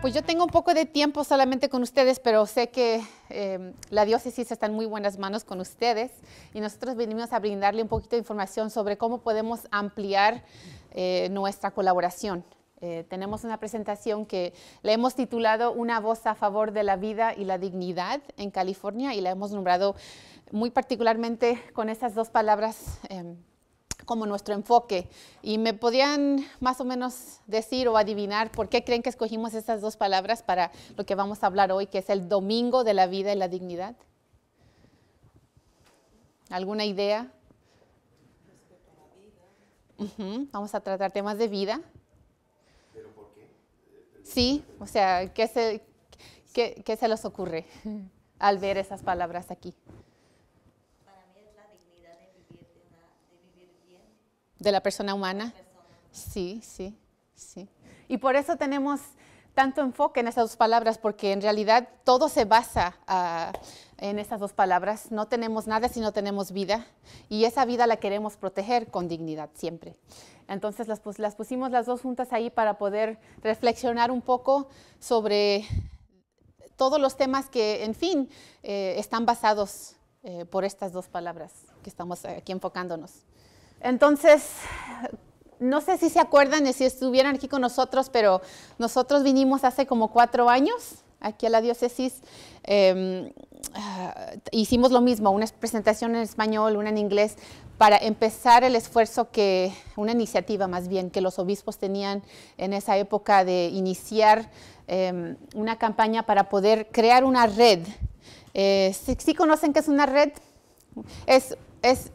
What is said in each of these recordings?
Pues yo tengo un poco de tiempo solamente con ustedes, pero sé que em, la diócesis está en muy buenas manos con ustedes y nosotros venimos a brindarle un poquito de información sobre cómo podemos ampliar eh, nuestra colaboración. Eh, tenemos una presentación que le hemos titulado Una voz a favor de la vida y la dignidad en California y la hemos nombrado muy particularmente con esas dos palabras em, como nuestro enfoque. Y me podían más o menos decir o adivinar por qué creen que escogimos estas dos palabras para lo que vamos a hablar hoy, que es el domingo de la vida y la dignidad. ¿Alguna idea? Vamos a tratar temas de vida. ¿Pero por qué? Sí, o sea, ¿qué se, qué se les ocurre al ver esas palabras aquí? de la persona humana. Sí, sí, sí. Y por eso tenemos tanto enfoque en esas dos palabras, porque en realidad todo se basa ah, en esas dos palabras. No tenemos nada si no tenemos vida, y esa vida la queremos proteger con dignidad siempre. Entonces las, pusimos las dos juntas ahí para poder reflexionar un poco sobre todos los temas que, en fin, eh, están basados eh, por estas dos palabras que estamos aquí enfocándonos. Entonces, no sé si se acuerdan y si estuvieran aquí con nosotros, pero nosotros vinimos hace como cuatro años aquí a la diócesis. Em, ah, hicimos lo mismo, una presentación en español, una en inglés, para empezar el esfuerzo que, una iniciativa más bien, que los obispos tenían en esa época de iniciar em, una campaña para poder crear una red. Eh, si conocen qué es una red? Es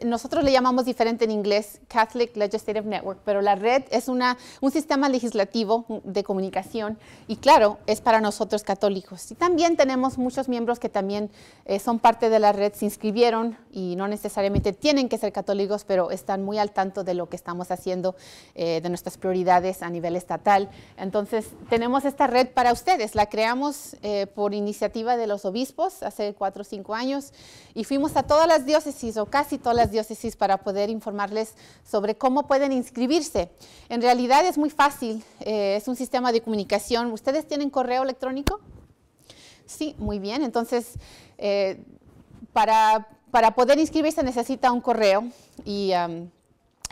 nosotros le llamamos diferente en inglés, Catholic Legislative Network, pero la red es una, un sistema legislativo de comunicación y claro, es para nosotros católicos. Y también tenemos muchos miembros que también eh, son parte de la red, se inscribieron y no necesariamente tienen que ser católicos, pero están muy al tanto de lo que estamos haciendo, eh, de nuestras prioridades a nivel estatal. Entonces, tenemos esta red para ustedes, la creamos eh, por iniciativa de los obispos hace cuatro o cinco años y fuimos a todas las diócesis o casi todas las diócesis para poder informarles sobre cómo pueden inscribirse. En realidad es muy fácil, eh, es un sistema de comunicación. ¿Ustedes tienen correo electrónico? Sí, muy bien. Entonces, eh, para, para, poder inscribirse necesita un correo y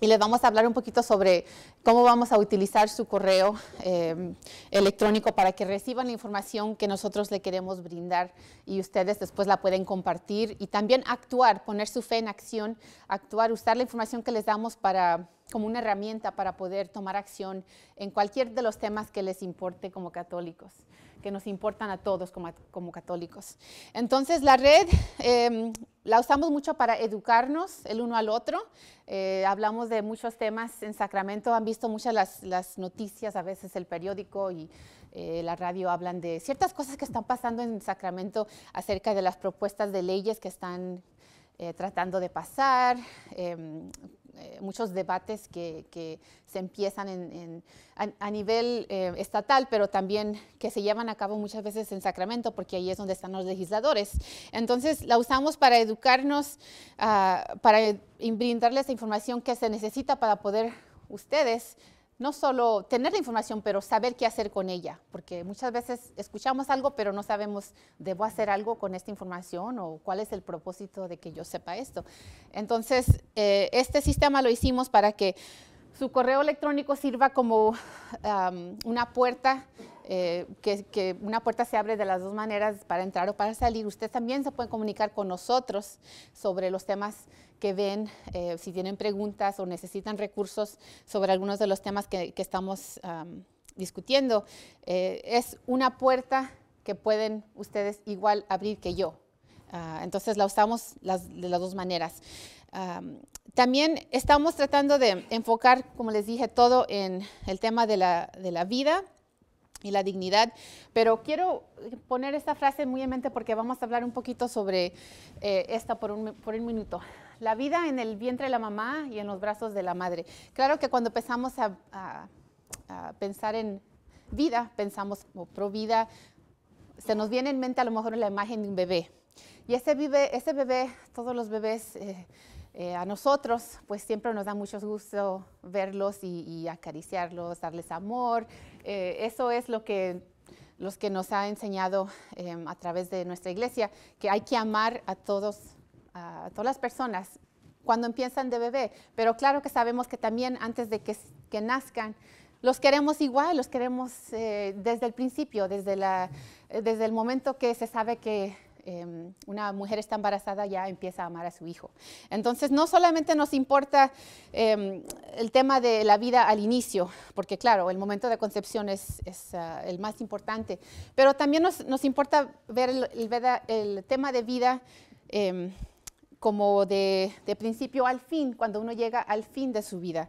y les vamos a hablar un poquito sobre cómo vamos a utilizar su correo em, electrónico para que reciban la información que nosotros le queremos brindar y ustedes después la pueden compartir y también actuar, poner su fe en acción, actuar, usar la información que les damos para como una herramienta para poder tomar acción en cualquier de los temas que les importe como católicos que nos importan a todos como, católicos. Entonces la red em, la usamos mucho para educarnos el uno al otro. Eh, hablamos de muchos temas en Sacramento, han visto muchas las, las noticias, a veces el periódico y eh, la radio hablan de ciertas cosas que están pasando en Sacramento acerca de las propuestas de leyes que están eh, tratando de pasar, em, eh, muchos debates que, se empiezan en, a, nivel eh, estatal, pero también que se llevan a cabo muchas veces en Sacramento, porque ahí es donde están los legisladores. Entonces, la usamos para educarnos, ah, para brindarles la información que se necesita para poder ustedes no solo tener la información, pero saber qué hacer con ella, porque muchas veces escuchamos algo, pero no sabemos, ¿debo hacer algo con esta información o cuál es el propósito de que yo sepa esto? Entonces, eh, este sistema lo hicimos para que su correo electrónico sirva como una puerta, eh, que, una puerta se abre de las dos maneras para entrar o para salir. Usted también se puede comunicar con nosotros sobre los temas que ven, eh, si tienen preguntas o necesitan recursos sobre algunos de los temas que, estamos discutiendo. Eh, es una puerta que pueden ustedes igual abrir que yo. Ah, entonces la usamos de las dos maneras. También estamos tratando de enfocar, como les dije, todo en el tema de la, vida y la dignidad. Pero quiero poner esta frase muy en mente porque vamos a hablar un poquito sobre eh, esta por un, minuto. La vida en el vientre de la mamá y en los brazos de la madre. Claro que cuando empezamos a, pensar en vida, pensamos pro vida, se nos viene en mente a lo mejor la imagen de un bebé. Y ese bebé, todos los bebés... Eh, eh, a nosotros, pues siempre nos da mucho gusto verlos y, acariciarlos, darles amor. Eh, eso es lo que los que nos ha enseñado em, a través de nuestra iglesia, que hay que amar a todos, a todas las personas cuando empiezan de bebé. Pero claro que sabemos que también antes de que, que nazcan, los queremos igual, los queremos eh, desde el principio, desde, la, desde el momento que se sabe que Em, una mujer está embarazada ya empieza a amar a su hijo. Entonces no solamente nos importa em, el tema de la vida al inicio, porque claro, el momento de concepción es, ah, el más importante, pero también nos, nos importa ver el, el, tema de vida. Em, como de, principio al fin, cuando uno llega al fin de su vida,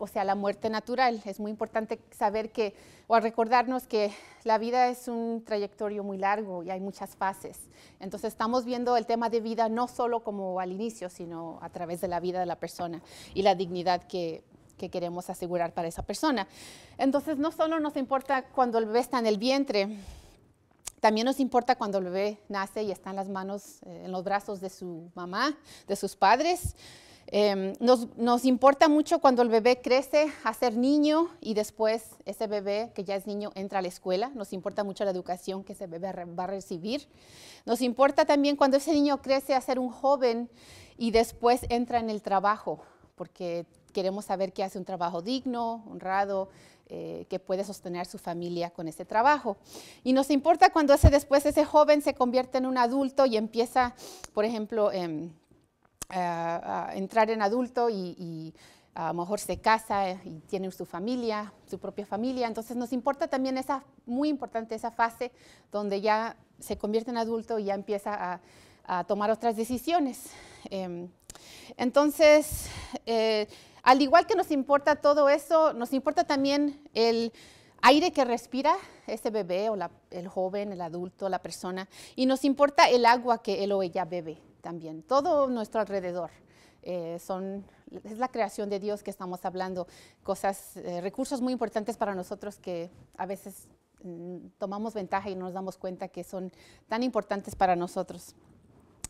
o sea, la muerte natural. Es muy importante saber que, o recordarnos que la vida es un trayectorio muy largo y hay muchas fases. Entonces estamos viendo el tema de vida no solo como al inicio, sino a través de la vida de la persona y la dignidad que, que queremos asegurar para esa persona. Entonces, no solo nos importa cuando el bebé está en el vientre, también nos importa cuando el bebé nace y está en las manos, eh, en los brazos de su mamá, de sus padres. Em, nos, nos, importa mucho cuando el bebé crece a ser niño y después ese bebé que ya es niño entra a la escuela. Nos importa mucho la educación que ese bebé va a recibir. Nos importa también cuando ese niño crece a ser un joven y después entra en el trabajo, porque queremos saber que hace un trabajo digno, honrado, eh, que puede sostener su familia con ese trabajo. Y nos importa cuando ese, después ese joven se convierte en un adulto y empieza, por ejemplo, em, a, entrar en adulto y, a lo mejor se casa y tiene su familia, su propia familia. Entonces nos importa también esa, muy importante esa fase donde ya se convierte en adulto y ya empieza a, tomar otras decisiones. Em, entonces, eh, al igual que nos importa todo eso, nos importa también el aire que respira ese bebé o el joven, el adulto, la persona, y nos importa el agua que él o ella bebe también, todo nuestro alrededor. Eh, son, es la creación de Dios que estamos hablando, cosas, eh, recursos muy importantes para nosotros que a veces mm, tomamos ventaja y no nos damos cuenta que son tan importantes para nosotros.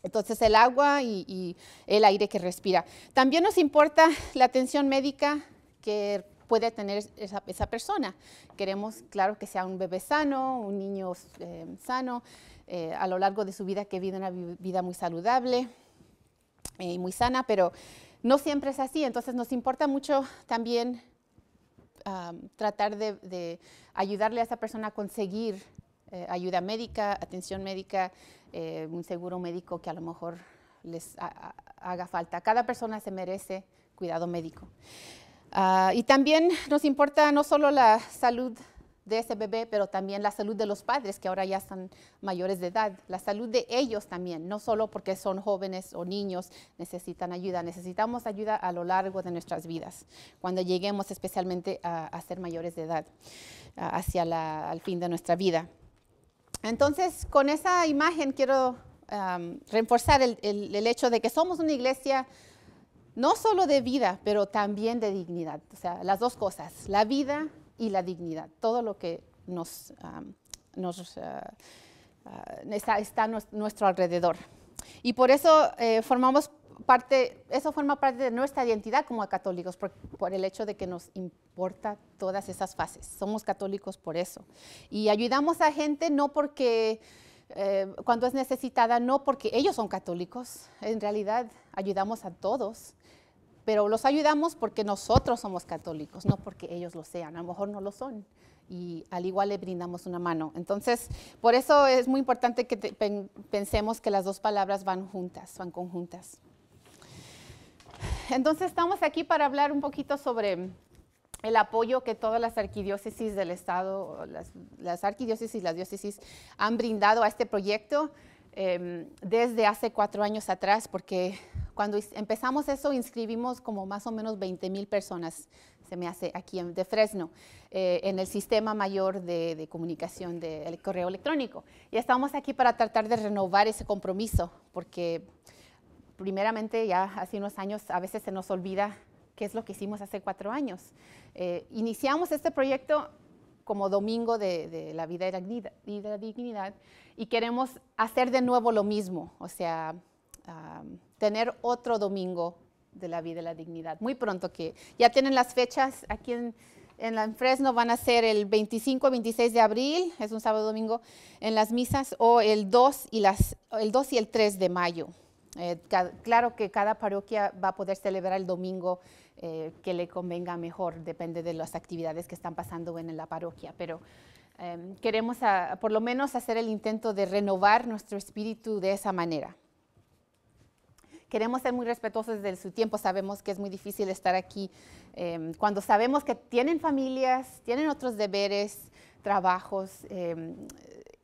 Entonces el agua y, el aire que respira. También nos importa la atención médica que puede tener esa, persona. Queremos, claro, que sea un bebé sano, un niño eh, sano, eh, a lo largo de su vida que vive una vida muy saludable eh, y muy sana, pero no siempre es así. Entonces nos importa mucho también tratar de, ayudarle a esa persona a conseguir ayuda médica, atención médica, eh, un seguro médico que a lo mejor les haga falta. Cada persona se merece cuidado médico. Ah, y también nos importa no solo la salud de ese bebé, pero también la salud de los padres que ahora ya están mayores de edad, la salud de ellos también, no solo porque son jóvenes o niños necesitan ayuda, necesitamos ayuda a lo largo de nuestras vidas, cuando lleguemos especialmente a, ser mayores de edad, hacia el fin de nuestra vida. Entonces, con esa imagen quiero reforzar el, hecho de que somos una iglesia no solo de vida, pero también de dignidad. O sea, las dos cosas, la vida y la dignidad, todo lo que nos, nos eh, ah, está, a nuestro alrededor. Y por eso eh, formamos eso forma parte de nuestra identidad como católicos, por, el hecho de que nos importa todas esas fases. Somos católicos por eso. Y ayudamos a gente no porque, eh, cuando es necesitada, no porque ellos son católicos. En realidad, ayudamos a todos pero los ayudamos porque nosotros somos católicos, no porque ellos lo sean, a lo mejor no lo son. Y al igual le brindamos una mano. Entonces, por eso es muy importante que pensemos que las dos palabras van juntas, van conjuntas entonces estamos aquí para hablar un poquito sobre el apoyo que todas las arquidiócesis del Estado, las, arquidiócesis arquidiócesis, las diócesis han brindado a este proyecto em, desde hace cuatro años atrás, porque cuando empezamos eso inscribimos como más o menos 20.000 personas, se me hace aquí en, de Fresno, eh, en el sistema mayor de, comunicación del correo electrónico. Y estamos aquí para tratar de renovar ese compromiso, porque primeramente ya hace unos años a veces se nos olvida qué es lo que hicimos hace cuatro años. Eh, iniciamos este proyecto como Domingo de, la vida y de la dignidad y queremos hacer de nuevo lo mismo, o sea, tener otro Domingo de la vida y la dignidad. Muy pronto que ya tienen las fechas aquí en, en, la, Fresno, van a ser el 25, 26 de abril, es un sábado domingo, en las misas, o el 2 y, el 2 y el 3 de mayo. Eh, claro que cada parroquia va a poder celebrar el domingo eh, que le convenga mejor, depende de las actividades que están pasando en la parroquia, pero em, queremos por lo menos hacer el intento de renovar nuestro espíritu de esa manera. Queremos ser muy respetuosos de su tiempo, sabemos que es muy difícil estar aquí em, cuando sabemos que tienen familias, tienen otros deberes, trabajos em,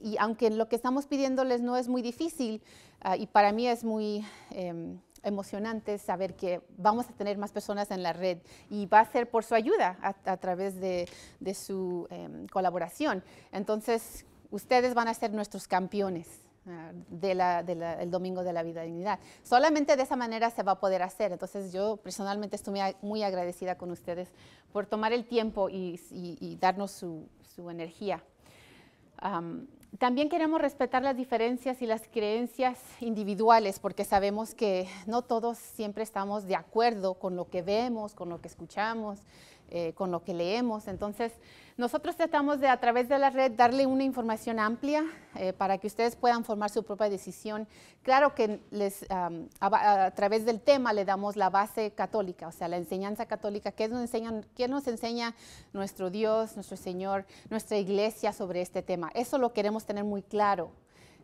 y aunque lo que estamos pidiéndoles no es muy difícil, ah, y para mí es muy em, emocionante saber que vamos a tener más personas en la red y va a ser por su ayuda a, través de, su em, colaboración. Entonces, ustedes van a ser nuestros campeones ah, del Domingo de la Vida Dignidad. Solamente de esa manera se va a poder hacer. Entonces yo personalmente estoy muy agradecida con ustedes por tomar el tiempo y, darnos su, energía. También queremos respetar las diferencias y las creencias individuales porque sabemos que no todos siempre estamos de acuerdo con lo que vemos, con lo que escuchamos, eh, con lo que leemos. Entonces, nosotros tratamos de a través de la red darle una información amplia eh, para que ustedes puedan formar su propia decisión. Claro que a, través del tema le damos la base católica, o sea, la enseñanza católica, qué qué nos enseña nuestro Dios, nuestro Señor, nuestra iglesia sobre este tema. Eso lo queremos tener muy claro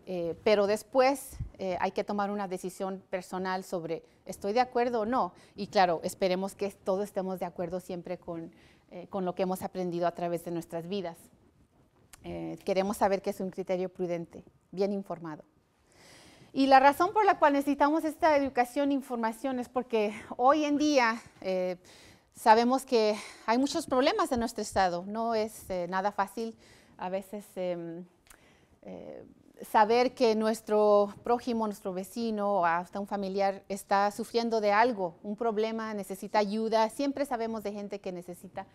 eh, pero después eh, hay que tomar una decisión personal sobre estoy de acuerdo o no. Y claro, esperemos que todos estemos de acuerdo siempre con, eh, con lo que hemos aprendido a través de nuestras vidas. queremos saber que es un criterio prudente, bien informado. Y la razón por la cual necesitamos esta educación e información es porque hoy en día sabemos que hay muchos problemas en nuestro estado. No es nada fácil a veces em, saber que nuestro prójimo, nuestro vecino o hasta un familiar está sufriendo de algo, un problema, necesita ayuda. Siempre sabemos de gente que necesita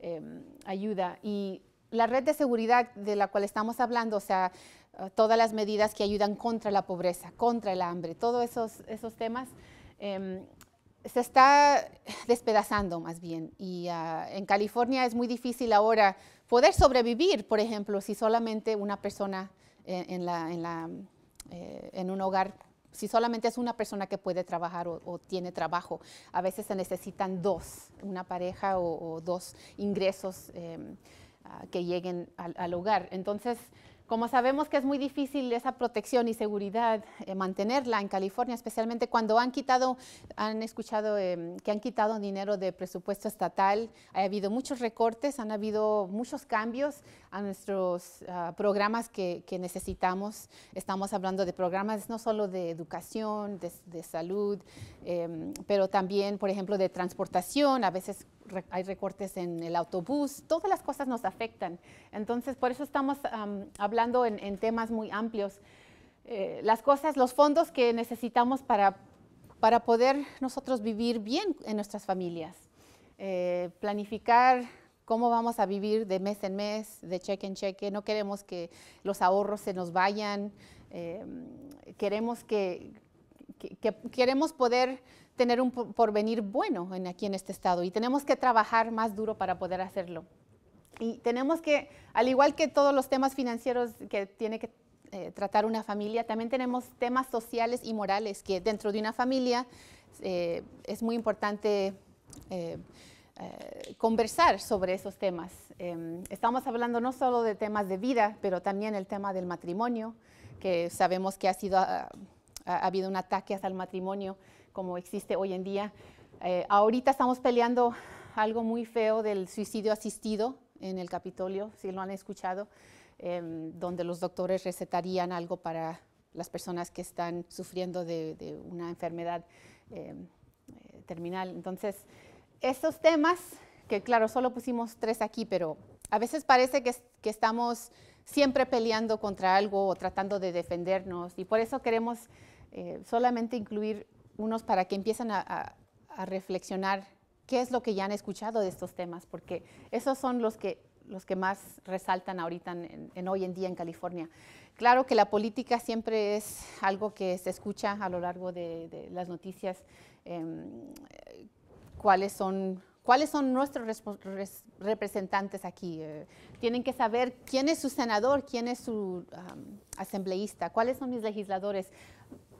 em, ayuda. Y la red de seguridad de la cual estamos hablando, o sea, todas las medidas que ayudan contra la pobreza, contra el hambre, todos esos, temas, em, se está despedazando más bien. Y ah, en California es muy difícil ahora poder sobrevivir, por ejemplo, si solamente una persona en, la, en, la, eh, en un hogar si solamente es una persona que puede trabajar o, tiene trabajo, a veces se necesitan dos, una pareja o, dos ingresos eh, ah, que lleguen al, al, hogar. Entonces, como sabemos que es muy difícil esa protección y seguridad eh, mantenerla en California, especialmente cuando han quitado, han escuchado em, que han quitado dinero de presupuesto estatal, ha habido muchos recortes, han habido muchos cambios a nuestros ah, programas que, necesitamos. Estamos hablando de programas no solo de educación, de, salud, em, pero también, por ejemplo, de transportación. A veces hay recortes en el autobús, todas las cosas nos afectan. Entonces, por eso estamos hablando en, temas muy amplios. Eh, las cosas, los fondos que necesitamos para, para poder nosotros vivir bien en nuestras familias. Eh, planificar cómo vamos a vivir de mes en mes, de cheque en cheque. No queremos que los ahorros se nos vayan. Eh, queremos que, que, queremos poder tener un porvenir bueno aquí en este estado y tenemos que trabajar más duro para poder hacerlo. Y tenemos que, al igual que todos los temas financieros que tiene que eh, tratar una familia, también tenemos temas sociales y morales que dentro de una familia eh, es muy importante eh, conversar sobre esos temas. Em, estamos hablando no solo de temas de vida, pero también el tema del matrimonio, que sabemos que ha sido ah, ha, habido un ataque hasta el matrimonio como existe hoy en día. Eh, ahorita estamos peleando algo muy feo del suicidio asistido en el Capitolio, si lo han escuchado, em, donde los doctores recetarían algo para las personas que están sufriendo de, una enfermedad em, eh, terminal. Entonces, estos temas, que claro, solo pusimos tres aquí, pero a veces parece que, que estamos siempre peleando contra algo o tratando de defendernos y por eso queremos eh, solamente incluir unos para que empiecen a, reflexionar qué es lo que ya han escuchado de estos temas, porque esos son los que, los que más resaltan ahorita en, hoy en día en California. Claro que la política siempre es algo que se escucha a lo largo de, las noticias, em, cuáles son ¿Cuáles son nuestros representantes aquí? Eh, tienen que saber quién es su senador, quién es su asambleísta, cuáles son mis legisladores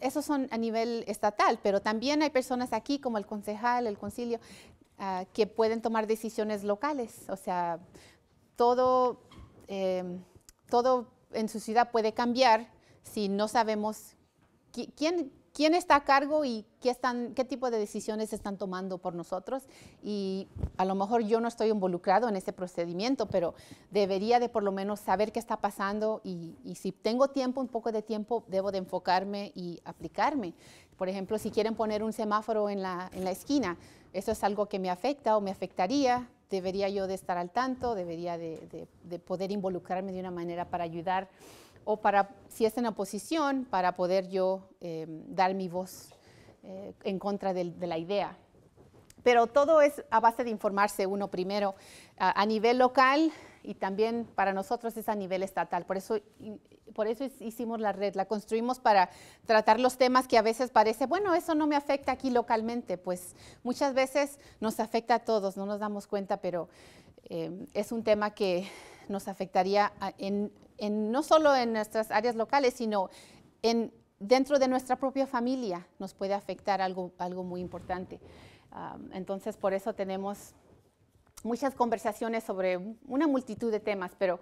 esos son a nivel estatal, pero también hay personas aquí como el concejal, el concilio, ah, que pueden tomar decisiones locales. O sea, todo, em, todo en su ciudad puede cambiar si no sabemos quién, quién está a cargo y qué, están, qué tipo de decisiones están tomando por nosotros. Y a lo mejor yo no estoy involucrado en ese procedimiento, pero debería de por lo menos saber qué está pasando y, si tengo tiempo, un poco de tiempo, debo de enfocarme y aplicarme. Por ejemplo, si quieren poner un semáforo en la, en la esquina, eso es algo que me afecta o me afectaría, debería yo de estar al tanto, debería de, de poder involucrarme de una manera para ayudar o para, si es en oposición, para poder yo eh, dar mi voz eh, en contra de, la idea. Pero todo es a base de informarse uno primero a, nivel local y también para nosotros es a nivel estatal. Por eso, por eso hicimos la red, la construimos para tratar los temas que a veces parece, bueno, eso no me afecta aquí localmente, pues muchas veces nos afecta a todos, no nos damos cuenta, pero eh, es un tema que nos afectaría en no solo en nuestras áreas locales, sino en, dentro de nuestra propia familia nos puede afectar algo, algo muy importante. entonces, por eso tenemos muchas conversaciones sobre una multitud de temas, pero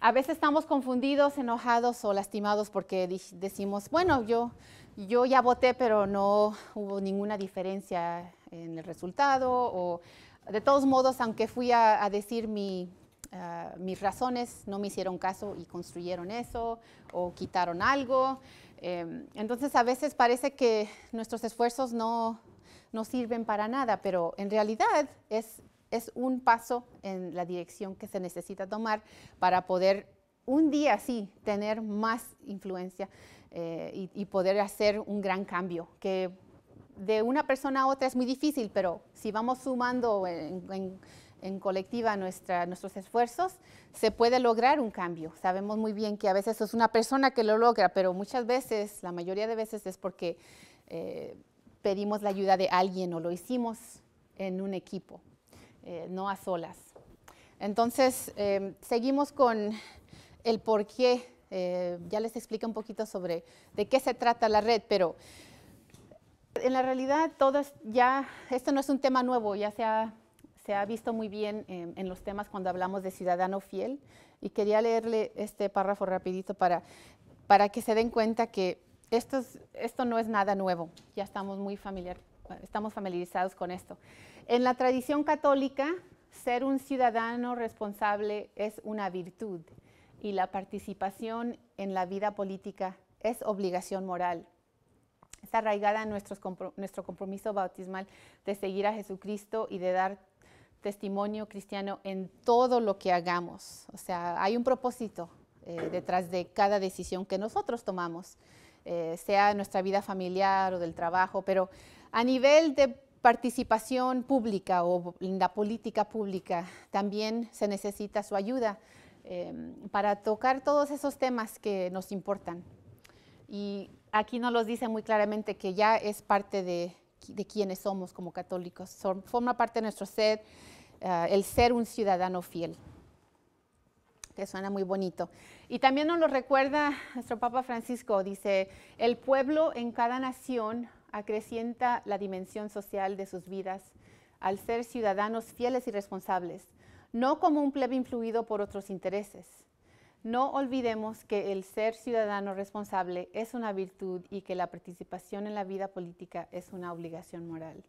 a veces estamos confundidos, enojados o lastimados porque decimos, bueno, yo, yo ya voté, pero no hubo ninguna diferencia en el resultado, o de todos modos, aunque fui a decir mi, Ah, mis razones no me hicieron caso y construyeron eso o quitaron algo. Em, entonces a veces parece que nuestros esfuerzos no, no sirven para nada, pero en realidad es, es un paso en la dirección que se necesita tomar para poder un día sí tener más influencia eh, y, poder hacer un gran cambio que de una persona a otra es muy difícil, pero si vamos sumando en, en colectiva nuestros esfuerzos, se puede lograr un cambio. Sabemos muy bien que a veces es una persona que lo logra, pero muchas veces, la mayoría de veces es porque eh, pedimos la ayuda de alguien o lo hicimos en un equipo, eh, no a solas. Entonces, em, seguimos con el por qué. Eh, ya les explico un poquito sobre de qué se trata la red, pero en la realidad todas ya, esto no es un tema nuevo, ya sea ha se ha visto muy bien en los temas cuando hablamos de ciudadano fiel. Y quería leerle este párrafo rapidito para, para que se den cuenta que esto, esto no es nada nuevo, ya estamos muy familiar, estamos familiarizados con esto. En la tradición católica, ser un ciudadano responsable es una virtud y la participación en la vida política es obligación moral. Está arraigada en nuestro compromiso bautismal de seguir a Jesucristo y de dar testimonio cristiano en todo lo que hagamos. O sea, hay un propósito eh, detrás de cada decisión que nosotros tomamos, eh, sea nuestra vida familiar o del trabajo, pero a nivel de participación pública o en la política pública, también se necesita su ayuda em, para tocar todos esos temas que nos importan. Y aquí nos los dice muy claramente que ya es parte de, de quienes somos como católicos, forma parte de nuestro ser eh, el ser un ciudadano fiel que suena muy bonito. Y también nos lo recuerda nuestro Papa Francisco, dice, el pueblo en cada nación acrecienta la dimensión social de sus vidas al ser ciudadanos fieles y responsables, no como un plebe influido por otros intereses. No olvidemos que el ser ciudadano responsable es una virtud y que la participación en la vida política es una obligación moral.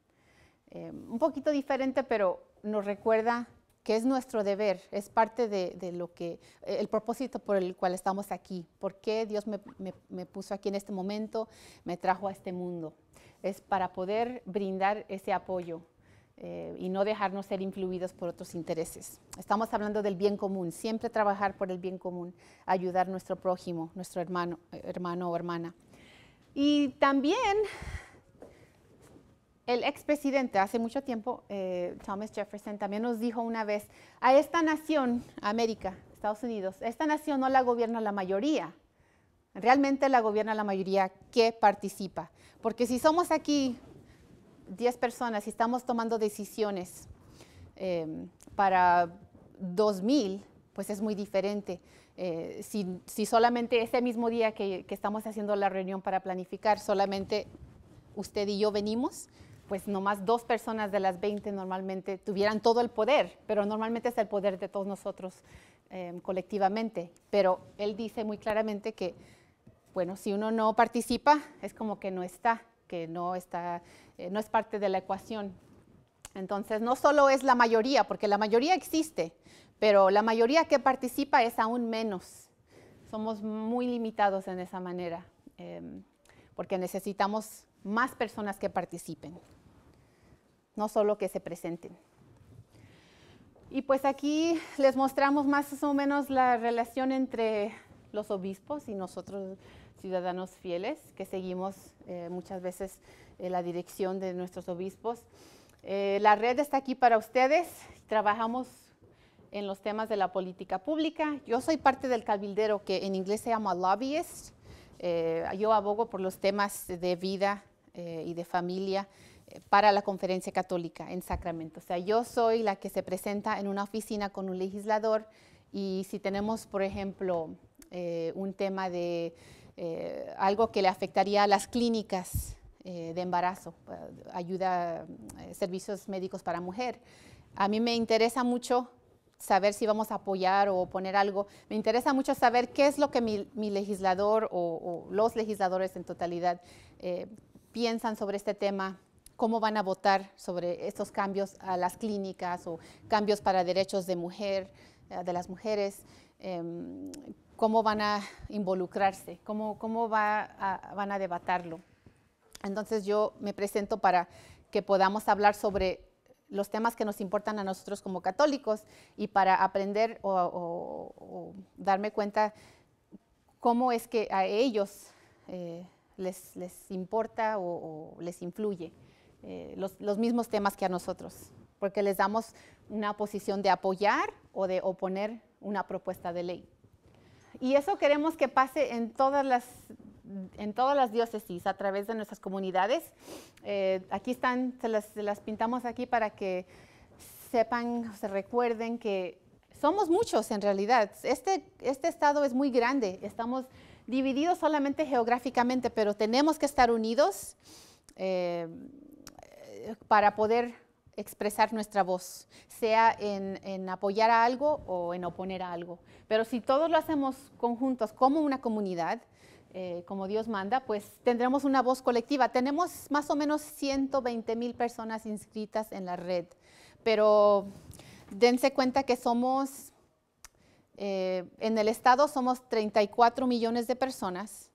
Eh, un poquito diferente, pero nos recuerda que es nuestro deber, es parte de, lo que, eh, el propósito por el cual estamos aquí, por qué Dios me, puso aquí en este momento, me trajo a este mundo. Es para poder brindar ese apoyo eh, y no dejarnos ser influidos por otros intereses. Estamos hablando del bien común, siempre trabajar por el bien común, ayudar a nuestro prójimo, nuestro hermano, eh, hermano o hermana. Y también el expresidente hace mucho tiempo, eh, Thomas Jefferson, también nos dijo una vez, a esta nación, América, Estados Unidos, esta nación no la gobierna la mayoría, realmente la gobierna la mayoría que participa. Porque si somos aquí 10 personas y estamos tomando decisiones eh, para 2000, pues es muy diferente. Eh, si, solamente ese mismo día que estamos haciendo la reunión para planificar, solamente usted y yo venimos, pues nomás dos personas de las 20 normalmente tuvieran todo el poder, pero normalmente es el poder de todos nosotros em, colectivamente. Pero él dice muy claramente que, bueno, si uno no participa, es como que no está, que no, está, eh, no es parte de la ecuación. Entonces, no solo es la mayoría, porque la mayoría existe, pero la mayoría que participa es aún menos. Somos muy limitados en esa manera, em, porque necesitamos más personas que participen, no solo que se presenten. Y pues aquí les mostramos más o menos la relación entre los obispos y nosotros, ciudadanos fieles, que seguimos eh, muchas veces eh, la dirección de nuestros obispos. Eh, la red está aquí para ustedes. Trabajamos en los temas de la política pública. Yo soy parte del cabildero que en inglés se llama lobbyist. yo abogo por los temas de vida eh, y de familia eh, para la conferencia católica en Sacramento. O sea, yo soy la que se presenta en una oficina con un legislador y si tenemos, por ejemplo, eh, un tema de algo que le afectaría a las clínicas de embarazo, ayuda, servicios médicos para mujer, a mí me interesa mucho saber si vamos a apoyar o poner algo. Me interesa mucho saber qué es lo que mi, legislador o, o, los legisladores en totalidad piensan sobre este tema, cómo van a votar sobre estos cambios a las clínicas o cambios para derechos de mujer, eh, de las mujeres, em, cómo van a involucrarse, cómo, cómo van a debatarlo. Entonces yo me presento para que podamos hablar sobre los temas que nos importan a nosotros como católicos y para aprender o, darme cuenta cómo es que a ellos eh, les, importa o, les influye eh, los, mismos temas que a nosotros, porque les damos una posición de apoyar o de oponer una propuesta de ley. Y eso queremos que pase en todas las, en todas las diócesis, a través de nuestras comunidades. Eh, aquí están, se las, pintamos aquí para que sepan, se recuerden que somos muchos en realidad. Este, este estado es muy grande. Estamos divididos solamente geográficamente, pero tenemos que estar unidos eh, para poder expresar nuestra voz, sea en, apoyar a algo o en oponer a algo. Pero si todos lo hacemos conjuntos como una comunidad, eh, como Dios manda, pues tendremos una voz colectiva. Tenemos más o menos 120 mil personas inscritas en la red, pero dense cuenta que somos eh, en el estado somos 34 millones de personas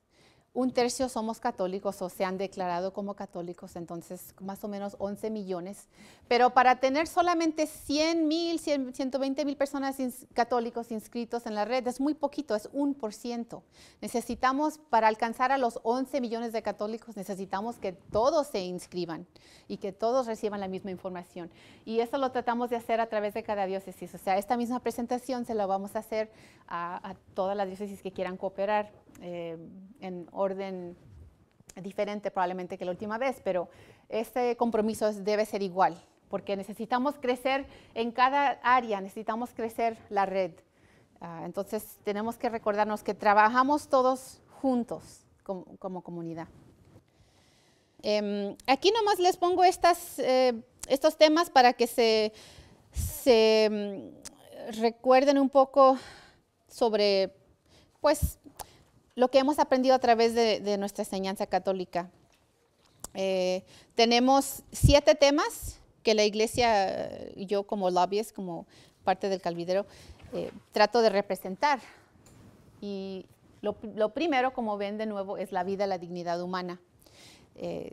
un tercio somos católicos o se han declarado como católicos, entonces más o menos 11 millones. Pero para tener solamente 100 mil, 120 mil personas católicas católicos inscritos en la red es muy poquito, es un por ciento. Necesitamos, para alcanzar a los 11 millones de católicos, necesitamos que todos se inscriban y que todos reciban la misma información. Y eso lo tratamos de hacer a través de cada diócesis. O sea, esta misma presentación se la vamos a hacer a todas las diócesis que quieran cooperar eh, en orden diferente probablemente que la última vez, pero este compromiso debe ser igual, porque necesitamos crecer en cada área, necesitamos crecer la red. Ah, entonces tenemos que recordarnos que trabajamos todos juntos como, comunidad. Em, aquí nomás les pongo eh, estos temas para que se, mm, recuerden un poco sobre pues lo que hemos aprendido a través de, nuestra enseñanza católica. Eh, tenemos siete temas que la iglesia, yo como lobbyist, como parte del calvidero, eh, trato de representar. Y lo, primero, como ven de nuevo, es la vida, la dignidad humana, eh,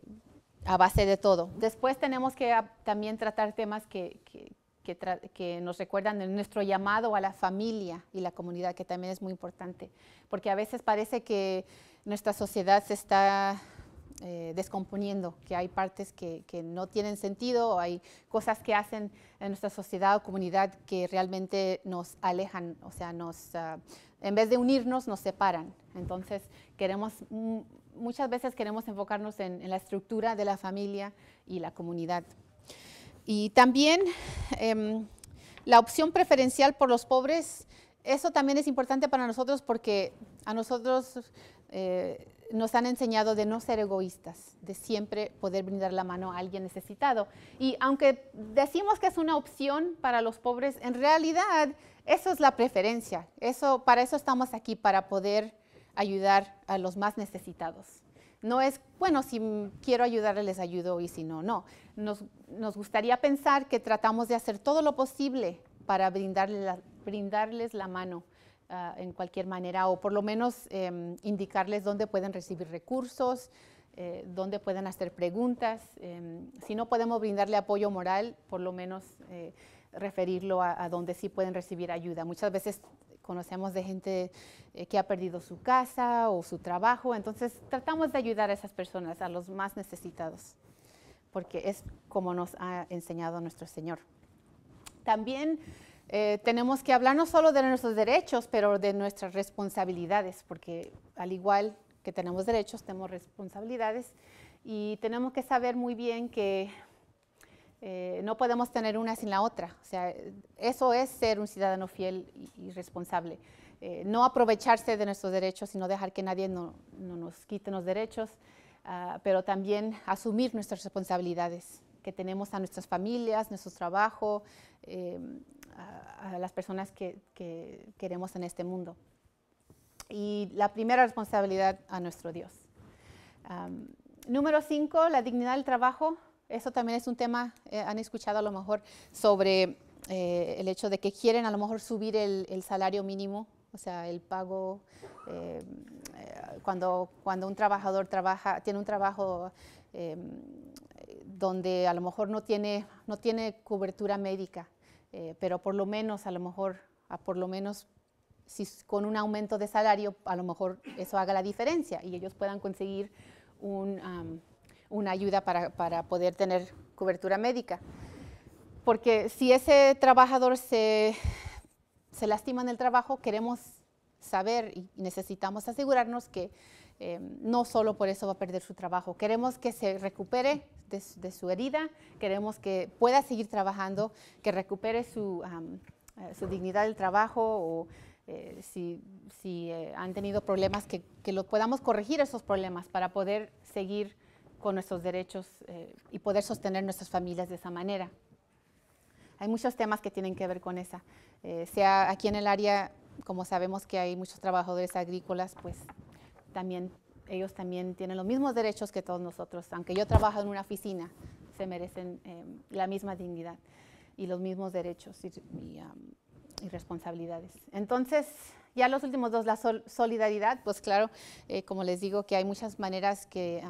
a base de todo. Después tenemos que también tratar temas que, que, nos recuerdan en nuestro llamado a la familia y la comunidad, que también es muy importante, porque a veces parece que nuestra sociedad se está eh, descomponiendo, que hay partes que, no tienen sentido o hay cosas que hacen en nuestra sociedad o comunidad que realmente nos alejan, o sea, nos, ah, en vez de unirnos, nos separan. Entonces, queremos mm, muchas veces queremos enfocarnos en la estructura de la familia y la comunidad. Y también em, la opción preferencial por los pobres, eso también es importante para nosotros porque a nosotros eh, nos han enseñado de no ser egoístas, de siempre poder brindar la mano a alguien necesitado. Y aunque decimos que es una opción para los pobres, en realidad eso es la preferencia. Eso, para eso estamos aquí, para poder ayudar a los más necesitados. No es, bueno, si quiero ayudarle, les ayudo y si no, no. Nos, gustaría pensar que tratamos de hacer todo lo posible para brindarle brindarles la mano ah, en cualquier manera o por lo menos em, indicarles dónde pueden recibir recursos, eh, dónde pueden hacer preguntas. Em, si no podemos brindarle apoyo moral, por lo menos eh, referirlo a, a, donde sí pueden recibir ayuda. Muchas veces Conocemos de gente eh, que ha perdido su casa o su trabajo, entonces tratamos de ayudar a esas personas, a los más necesitados, porque es como nos ha enseñado nuestro Señor. También eh, tenemos que hablar no solo de nuestros derechos, pero de nuestras responsabilidades, porque al igual que tenemos derechos, tenemos responsabilidades y tenemos que saber muy bien que eh, no podemos tener una sin la otra. O sea, eso es ser un ciudadano fiel y, responsable. Eh, no aprovecharse de nuestros derechos y no dejar que nadie nos quite los derechos, ah, pero también asumir nuestras responsabilidades que tenemos a nuestras familias, nuestro trabajo, eh, a, las personas que, queremos en este mundo. Y la primera responsabilidad a nuestro Dios. número cinco, la dignidad del trabajo. Eso también es un tema, eh, han escuchado a lo mejor sobre eh, el hecho de que quieren a lo mejor subir el, salario mínimo, o sea, el pago eh, cuando, cuando un trabajador trabaja, tiene un trabajo em, donde a lo mejor no tiene, no tiene cobertura médica, pero por lo menos a lo mejor, por lo menos si con un aumento de salario, a lo mejor eso haga la diferencia y ellos puedan conseguir un una ayuda para, poder tener cobertura médica. Porque si ese trabajador se, se lastima en el trabajo, queremos saber y necesitamos asegurarnos que eh, no solo por eso va a perder su trabajo. Queremos que se recupere de, su herida, queremos que pueda seguir trabajando, que recupere su, eh, dignidad del trabajo o eh, si, han tenido problemas, que, que lo podamos corregir esos problemas para poder seguir con nuestros derechos eh, y poder sostener nuestras familias de esa manera. Hay muchos temas que tienen que ver con esa. Eh, sea aquí en el área, como sabemos que hay muchos trabajadores agrícolas, pues también ellos también tienen los mismos derechos que todos nosotros. Aunque yo trabajo en una oficina, se merecen em, la misma dignidad y los mismos derechos y, responsabilidades. Entonces, ya los últimos dos, la solidaridad, pues claro, eh, como les digo, que hay muchas maneras que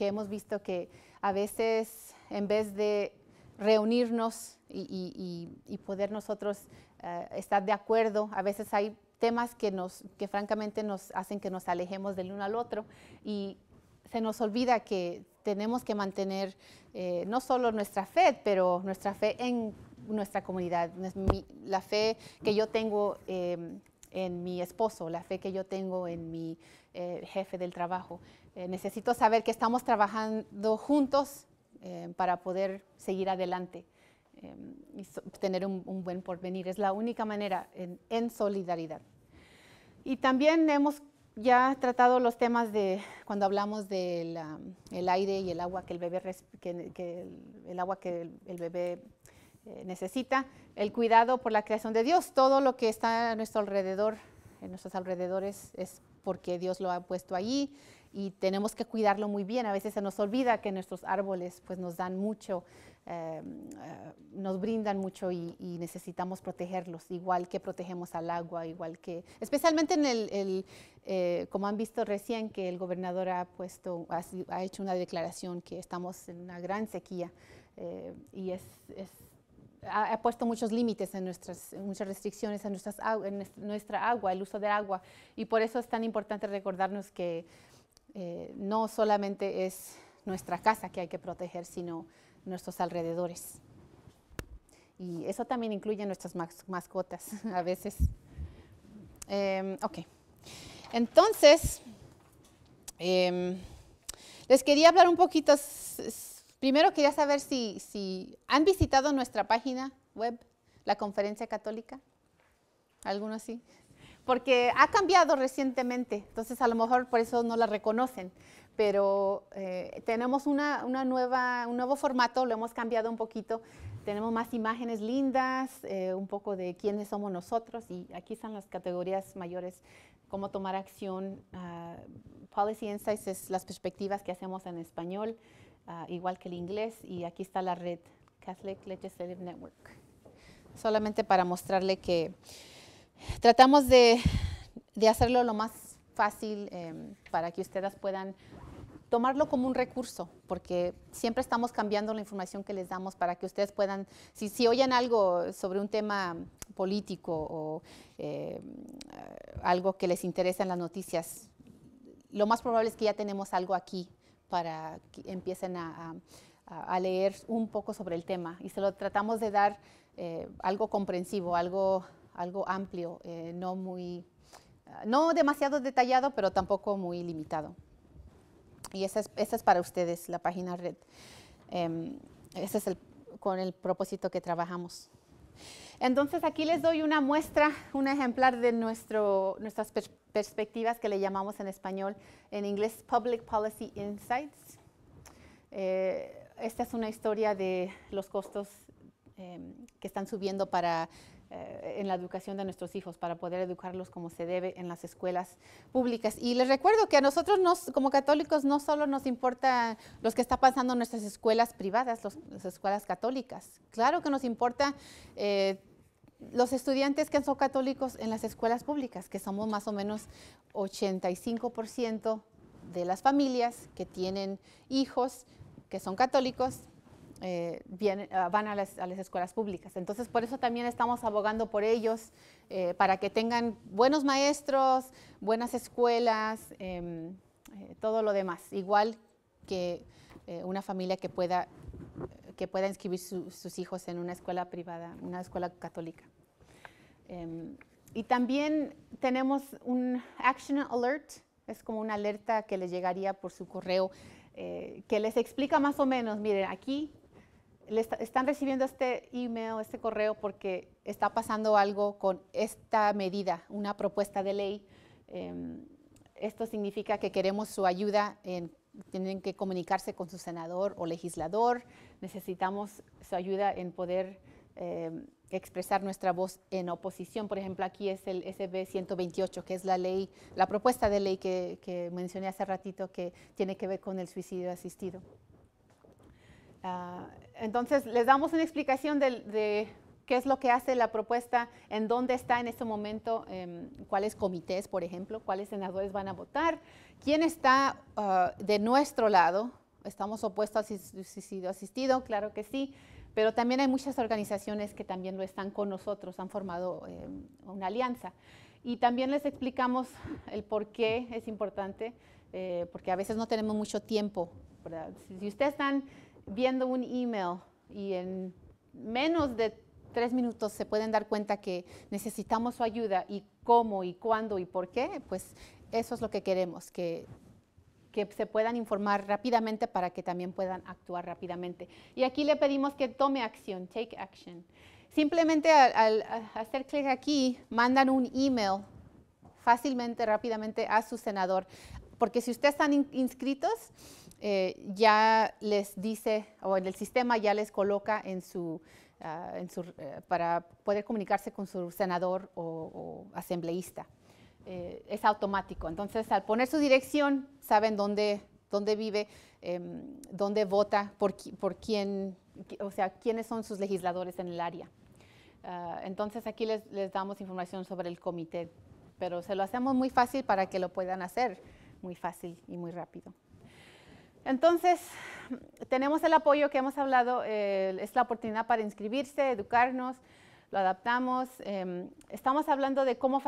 que hemos visto que a veces en vez de reunirnos y, poder nosotros eh, estar de acuerdo, a veces hay temas que, nos, que francamente nos hacen que nos alejemos del uno al otro y se nos olvida que tenemos que mantener eh, no solo nuestra fe, pero nuestra fe en nuestra comunidad, la fe que yo tengo eh, en mi esposo, la fe que yo tengo en mi eh, jefe del trabajo. Eh, necesito saber que estamos trabajando juntos eh, para poder seguir adelante em, y tener un, buen porvenir. Es la única manera en, solidaridad. Y también hemos ya tratado los temas de cuando hablamos del aire y el agua que el bebé el, agua que el bebé eh, necesita el cuidado por la creación de Dios. Todo lo que está a nuestro alrededor, en nuestros alrededores, es porque Dios lo ha puesto allí y tenemos que cuidarlo muy bien. A veces se nos olvida que nuestros árboles pues, nos dan mucho, em, eh, nos brindan mucho y, necesitamos protegerlos, igual que protegemos al agua, igual que, especialmente en el, eh, como han visto recién que el gobernador ha puesto, ha, hecho una declaración que estamos en una gran sequía y es ha, puesto muchos límites en nuestras, muchas restricciones en, nuestras, nuestra agua, el uso de agua. Y por eso es tan importante recordarnos que eh, no solamente es nuestra casa que hay que proteger, sino nuestros alrededores. Y eso también incluye nuestras mascotas a veces. Em, ok. Entonces, em, les quería hablar un poquito Primero quería saber si, han visitado nuestra página web, la Conferencia Católica. ¿Algunos sí? Porque ha cambiado recientemente, entonces a lo mejor por eso no la reconocen, pero eh, tenemos una, nueva, un nuevo formato, lo hemos cambiado un poquito, tenemos más imágenes lindas, eh, un poco de quiénes somos nosotros y aquí están las categorías mayores, cómo tomar acción, ah, Policy Insights es las perspectivas que hacemos en español, Ah, igual que el inglés, y aquí está la red Catholic Legislative Network. Solamente para mostrarle que tratamos de, hacerlo lo más fácil em, para que ustedes puedan tomarlo como un recurso, porque siempre estamos cambiando la información que les damos para que ustedes puedan, si, si oyen algo sobre un tema político o em, algo que les interesa en las noticias, lo más probable es que ya tenemos algo aquí para que empiecen a, leer un poco sobre el tema. Y se lo tratamos de dar eh, algo comprensivo, algo, algo amplio, eh, no demasiado detallado, pero tampoco muy limitado. Y esa es, para ustedes, la página red. Em, ese es con el propósito que trabajamos. Entonces aquí les doy una muestra, un ejemplar de nuestro, nuestras perspectivas que le llamamos en español, en inglés Public Policy Insights. Eh, esta es una historia de los costos eh, que están subiendo para eh, en la educación de nuestros hijos para poder educarlos como se debe en las escuelas públicas. Y les recuerdo que a nosotros como católicos no solo nos importa lo que está pasando en nuestras escuelas privadas, las escuelas católicas. Claro que nos importa... Eh, los estudiantes que son católicos en las escuelas públicas, que somos más o menos 85% de las familias que tienen hijos que son católicos eh, ah, van a las, escuelas públicas. Entonces, por eso también estamos abogando por ellos, eh, para que tengan buenos maestros, buenas escuelas, em, eh, todo lo demás, igual que una familia que pueda, que pueda inscribir sus hijos en una escuela privada, una escuela católica. Em, y también tenemos un Action Alert, es como una alerta que les llegaría por su correo que les explica más o menos, miren, aquí están recibiendo este email, este correo, porque está pasando algo con esta medida, una propuesta de ley. Em, esto significa que queremos su ayuda en tienen que comunicarse con su senador o legislador, necesitamos su ayuda en poder em, expresar nuestra voz en oposición. Por ejemplo, aquí es el SB 128, que es la ley, la propuesta de ley que mencioné hace ratito que tiene que ver con el suicidio asistido. Ah, entonces, les damos una explicación de, qué es lo que hace la propuesta, en dónde está en este momento, em, cuáles comités, por ejemplo, cuáles senadores van a votar, quién está ah, de nuestro lado, estamos opuestos a asistido, claro que sí, pero también hay muchas organizaciones que también lo están con nosotros, han formado em, una alianza. Y también les explicamos el por qué es importante, eh, porque a veces no tenemos mucho tiempo. si ustedes están viendo un email y en menos de tres minutos se pueden dar cuenta que necesitamos su ayuda y cómo y cuándo y por qué, pues eso es lo que queremos, que, que se puedan informar rápidamente para que también puedan actuar rápidamente. Y aquí le pedimos que tome acción, take action. Simplemente al, hacer clic aquí, mandan un email fácilmente, rápidamente a su senador. Porque si ustedes están inscritos, eh, ya les dice, o en el sistema ya les coloca ah, eh, para poder comunicarse con su senador o, asambleísta. Eh, es automático. Entonces, al poner su dirección, saben dónde, dónde vive, em, dónde vota, por, quién, o sea, quiénes son sus legisladores en el área. Ah, entonces, aquí les, damos información sobre el comité, pero se lo hacemos muy fácil para que lo puedan hacer muy fácil y muy rápido. Entonces, tenemos el apoyo que hemos hablado, eh, es la oportunidad para inscribirse, educarnos, lo adaptamos. Em, estamos hablando de cómo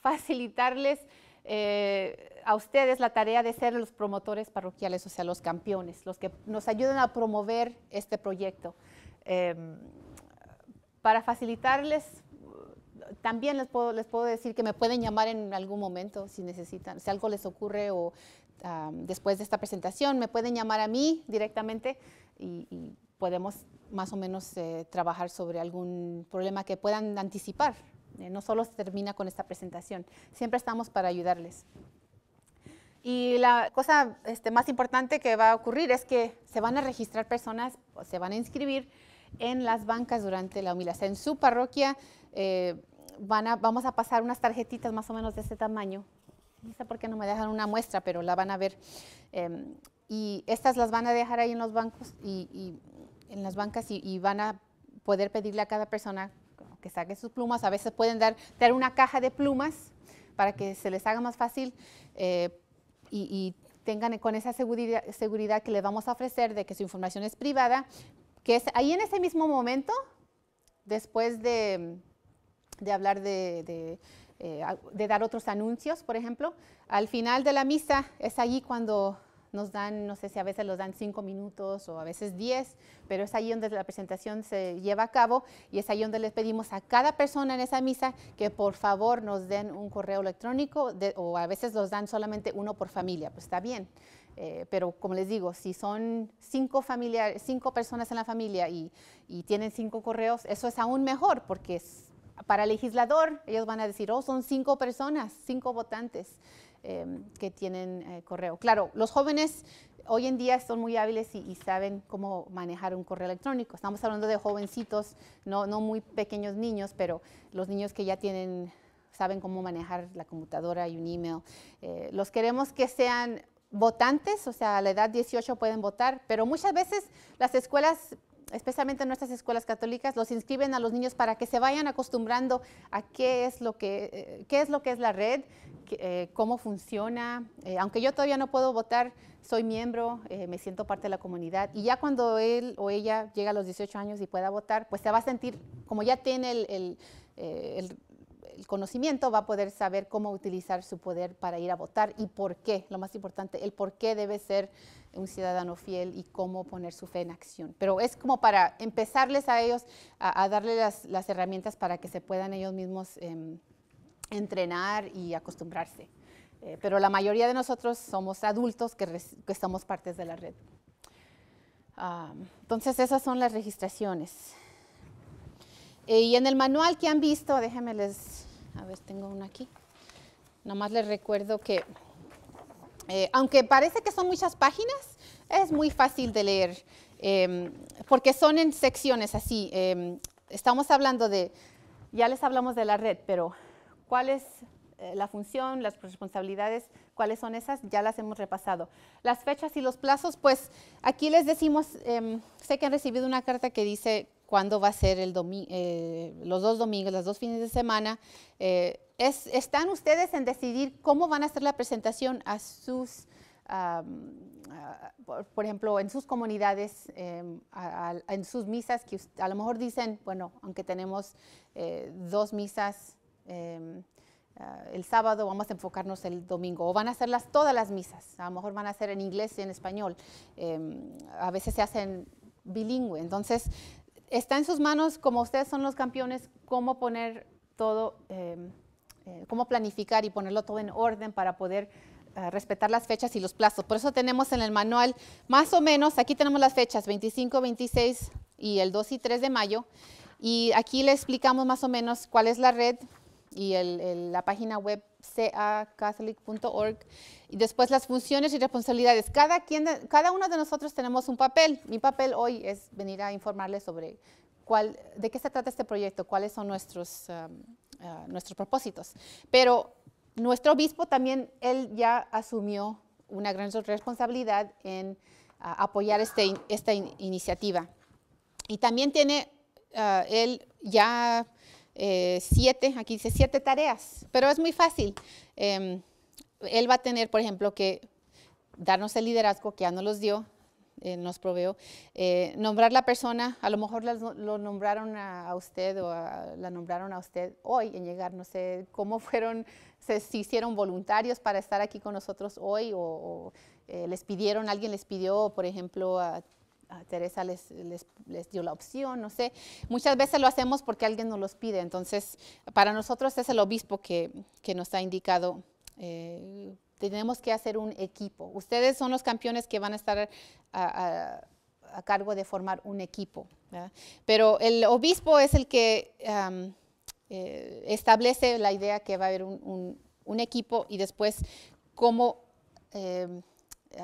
facilitarles eh, a ustedes la tarea de ser los promotores parroquiales, o sea, los campeones, los que nos ayuden a promover este proyecto. Em, para facilitarles también les puedo, les puedo decir que me pueden llamar en algún momento si necesitan, si algo les ocurre o después de esta presentación, me pueden llamar a mí directamente y, podemos más o menos eh, trabajar sobre algún problema que puedan anticipar. Eh, no solo se termina con esta presentación, siempre estamos para ayudarles. Y la cosa este, más importante que va a ocurrir es que se van a registrar personas, se van a inscribir en las bancas durante la humilación. En su parroquia eh, vamos a pasar unas tarjetitas más o menos de este tamaño no sé por qué no me dejan una muestra, pero la van a ver. Em, y estas las van a dejar ahí en los bancos y, en las bancas y, van a poder pedirle a cada persona que saque sus plumas. A veces pueden dar, una caja de plumas para que se les haga más fácil eh, y, tengan con esa seguridad, que les vamos a ofrecer de que su información es privada, que es ahí en ese mismo momento, después de, hablar de eh, de dar otros anuncios, por ejemplo. Al final de la misa es allí cuando nos dan, no sé si a veces los dan cinco minutos o a veces diez, pero es ahí donde la presentación se lleva a cabo y es ahí donde les pedimos a cada persona en esa misa que por favor nos den un correo electrónico o a veces los dan solamente uno por familia, pues está bien. Eh, pero como les digo, si son cinco, familiar, cinco personas en la familia y tienen cinco correos, eso es aún mejor porque es, para legislador, ellos van a decir, oh, son cinco personas, cinco votantes eh, que tienen eh, correo. Claro, los jóvenes hoy en día son muy hábiles y, saben cómo manejar un correo electrónico. Estamos hablando de jovencitos, no, muy pequeños niños, pero los niños que ya tienen, saben cómo manejar la computadora y un email. Eh, los queremos que sean votantes, o sea, a la edad 18 pueden votar, pero muchas veces las escuelas especialmente en nuestras escuelas católicas, los inscriben a los niños para que se vayan acostumbrando a qué es lo que, eh, qué es, lo que es la red, eh, cómo funciona. Eh, aunque yo todavía no puedo votar, soy miembro, me siento parte de la comunidad. Y ya cuando él o ella llega a los 18 años y pueda votar, pues se va a sentir como ya tiene el el conocimiento va a poder saber cómo utilizar su poder para ir a votar y por qué, lo más importante, el por qué debe ser un ciudadano fiel y cómo poner su fe en acción. Pero es como para empezarles a ellos, a, darle las, herramientas para que se puedan ellos mismos em, entrenar y acostumbrarse. Eh, pero la mayoría de nosotros somos adultos que, estamos somos partes de la red. Ah, entonces esas son las registraciones. Eh, y en el manual que han visto, déjenme les, a ver, tengo uno aquí. Nomás les recuerdo que, eh, aunque parece que son muchas páginas, es muy fácil de leer, em, porque son en secciones así. Em, estamos hablando de, ya les hablamos de la red, pero ¿cuál es eh, la función, las responsabilidades, cuáles son esas, ya las hemos repasado. Las fechas y los plazos, pues aquí les decimos, em, sé que han recibido una carta que dice cuándo va a ser el eh, los dos domingos, los dos fines de semana. Eh, es, están ustedes en decidir cómo van a hacer la presentación a sus, por, ejemplo, en sus comunidades, em, en sus misas, que a lo mejor dicen, bueno, aunque tenemos eh, dos misas em, ah, el sábado, vamos a enfocarnos el domingo, o van a hacerlas todas las misas, a lo mejor van a ser en inglés y en español, em, a veces se hacen bilingüe. Entonces, está en sus manos, como ustedes son los campeones, cómo poner todo, em, eh, cómo planificar y ponerlo todo en orden para poder eh, respetar las fechas y los plazos. Por eso tenemos en el manual, más o menos, aquí tenemos las fechas 25, 26 y el 2 y 3 de mayo. Y aquí le explicamos más o menos cuál es la red, y la página web catholic.org y después las funciones y responsabilidades. Cada, quien, cada uno de nosotros tenemos un papel. Mi papel hoy es venir a informarles sobre cuál, de qué se trata este proyecto, cuáles son nuestros, um, uh, nuestros propósitos. Pero nuestro obispo también, él ya asumió una gran responsabilidad en uh, apoyar este esta iniciativa. Y también tiene uh, él ya eh, siete, aquí dice siete tareas, pero es muy fácil. Em, él va a tener, por ejemplo, que darnos el liderazgo que ya nos los dio, eh, nos proveó, eh, nombrar la persona, a lo mejor lo, nombraron a, usted o la nombraron a usted hoy en llegar, no sé cómo fueron, se, si hicieron voluntarios para estar aquí con nosotros hoy o, o les pidieron, alguien les pidió, por ejemplo, a Teresa les, dio la opción, no sé. Muchas veces lo hacemos porque alguien nos los pide. Entonces, para nosotros es el obispo que, nos ha indicado. Eh, tenemos que hacer un equipo. Ustedes son los campeones que van a estar a, cargo de formar un equipo. Pero el obispo es el que eh, establece la idea que va a haber un, equipo y después cómo eh,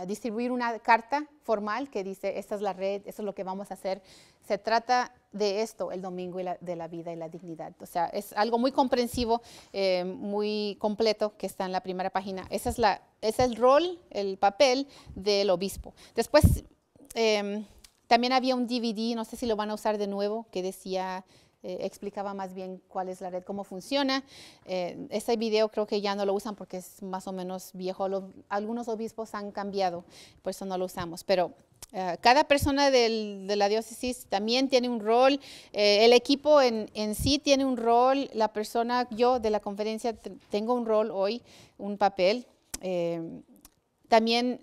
distribuir una carta formal que dice, esta es la red, esto es lo que vamos a hacer. Se trata de esto, el domingo de la vida y la dignidad. O sea, es algo muy comprensivo, eh, muy completo que está en la primera página. Ese es, la, es el rol, el papel del obispo. Después, eh, también había un DVD, no sé si lo van a usar de nuevo, que decía eh, explicaba más bien cuál es la red, cómo funciona. Eh, este video creo que ya no lo usan porque es más o menos viejo. algunos obispos han cambiado, por eso no lo usamos. Pero eh, cada persona de la diócesis también tiene un rol, el equipo en, sí tiene un rol, la persona, yo de la conferencia tengo un rol hoy, un papel. también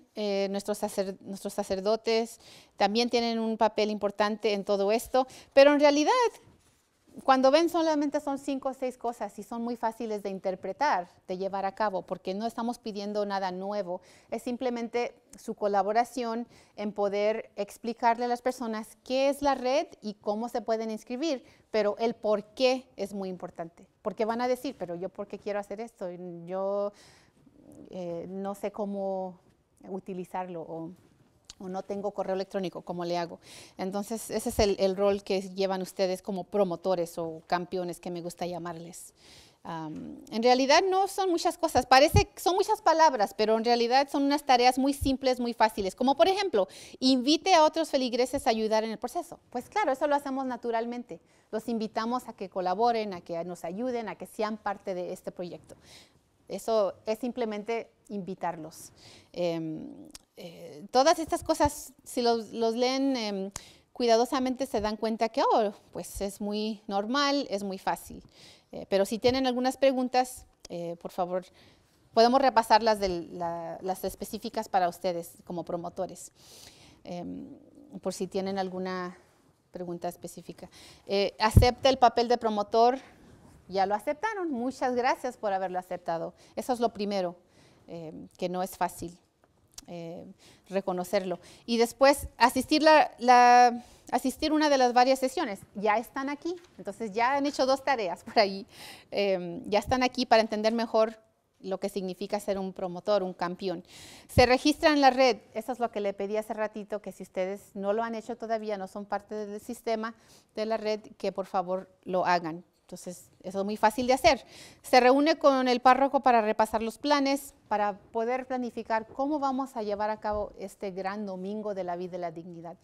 nuestros sacerdotes también tienen un papel importante en todo esto, pero en realidad cuando ven solamente son cinco o seis cosas y son muy fáciles de interpretar, de llevar a cabo, porque no estamos pidiendo nada nuevo, es simplemente su colaboración en poder explicarle a las personas qué es la red y cómo se pueden inscribir, pero el por qué es muy importante, porque van a decir, pero yo por qué quiero hacer esto, yo eh, no sé cómo utilizarlo o no tengo correo electrónico, ¿cómo le hago? Entonces, ese es el, rol que llevan ustedes como promotores o campeones que me gusta llamarles. en realidad no son muchas cosas, parece son muchas palabras, pero en realidad son unas tareas muy simples, muy fáciles, como por ejemplo, invite a otros feligreses a ayudar en el proceso. Pues claro, eso lo hacemos naturalmente, los invitamos a que colaboren, a que nos ayuden, a que sean parte de este proyecto. Eso es simplemente invitarlos. Em, eh, todas estas cosas, si los, leen em, cuidadosamente, se dan cuenta que, ahora, oh, pues es muy normal, es muy fácil. Eh, pero si tienen algunas preguntas, eh, por favor, podemos repasar las, las específicas para ustedes como promotores, em, por si tienen alguna pregunta específica. ¿Acepta el papel de promotor? Ya lo aceptaron. Muchas gracias por haberlo aceptado. Eso es lo primero, em, que no es fácil. Eh, reconocerlo. Y después asistir, la, asistir una de las varias sesiones. Ya están aquí, entonces ya han hecho dos tareas por ahí. Em, ya están aquí para entender mejor lo que significa ser un promotor, un campeón. Se registra en la red, eso es lo que le pedí hace ratito, que si ustedes no lo han hecho todavía, no son parte del sistema de la red, que por favor lo hagan. Entonces, eso es muy fácil de hacer. Se reúne con el párroco para repasar los planes, para poder planificar cómo vamos a llevar a cabo este gran domingo de la vida y la dignidad.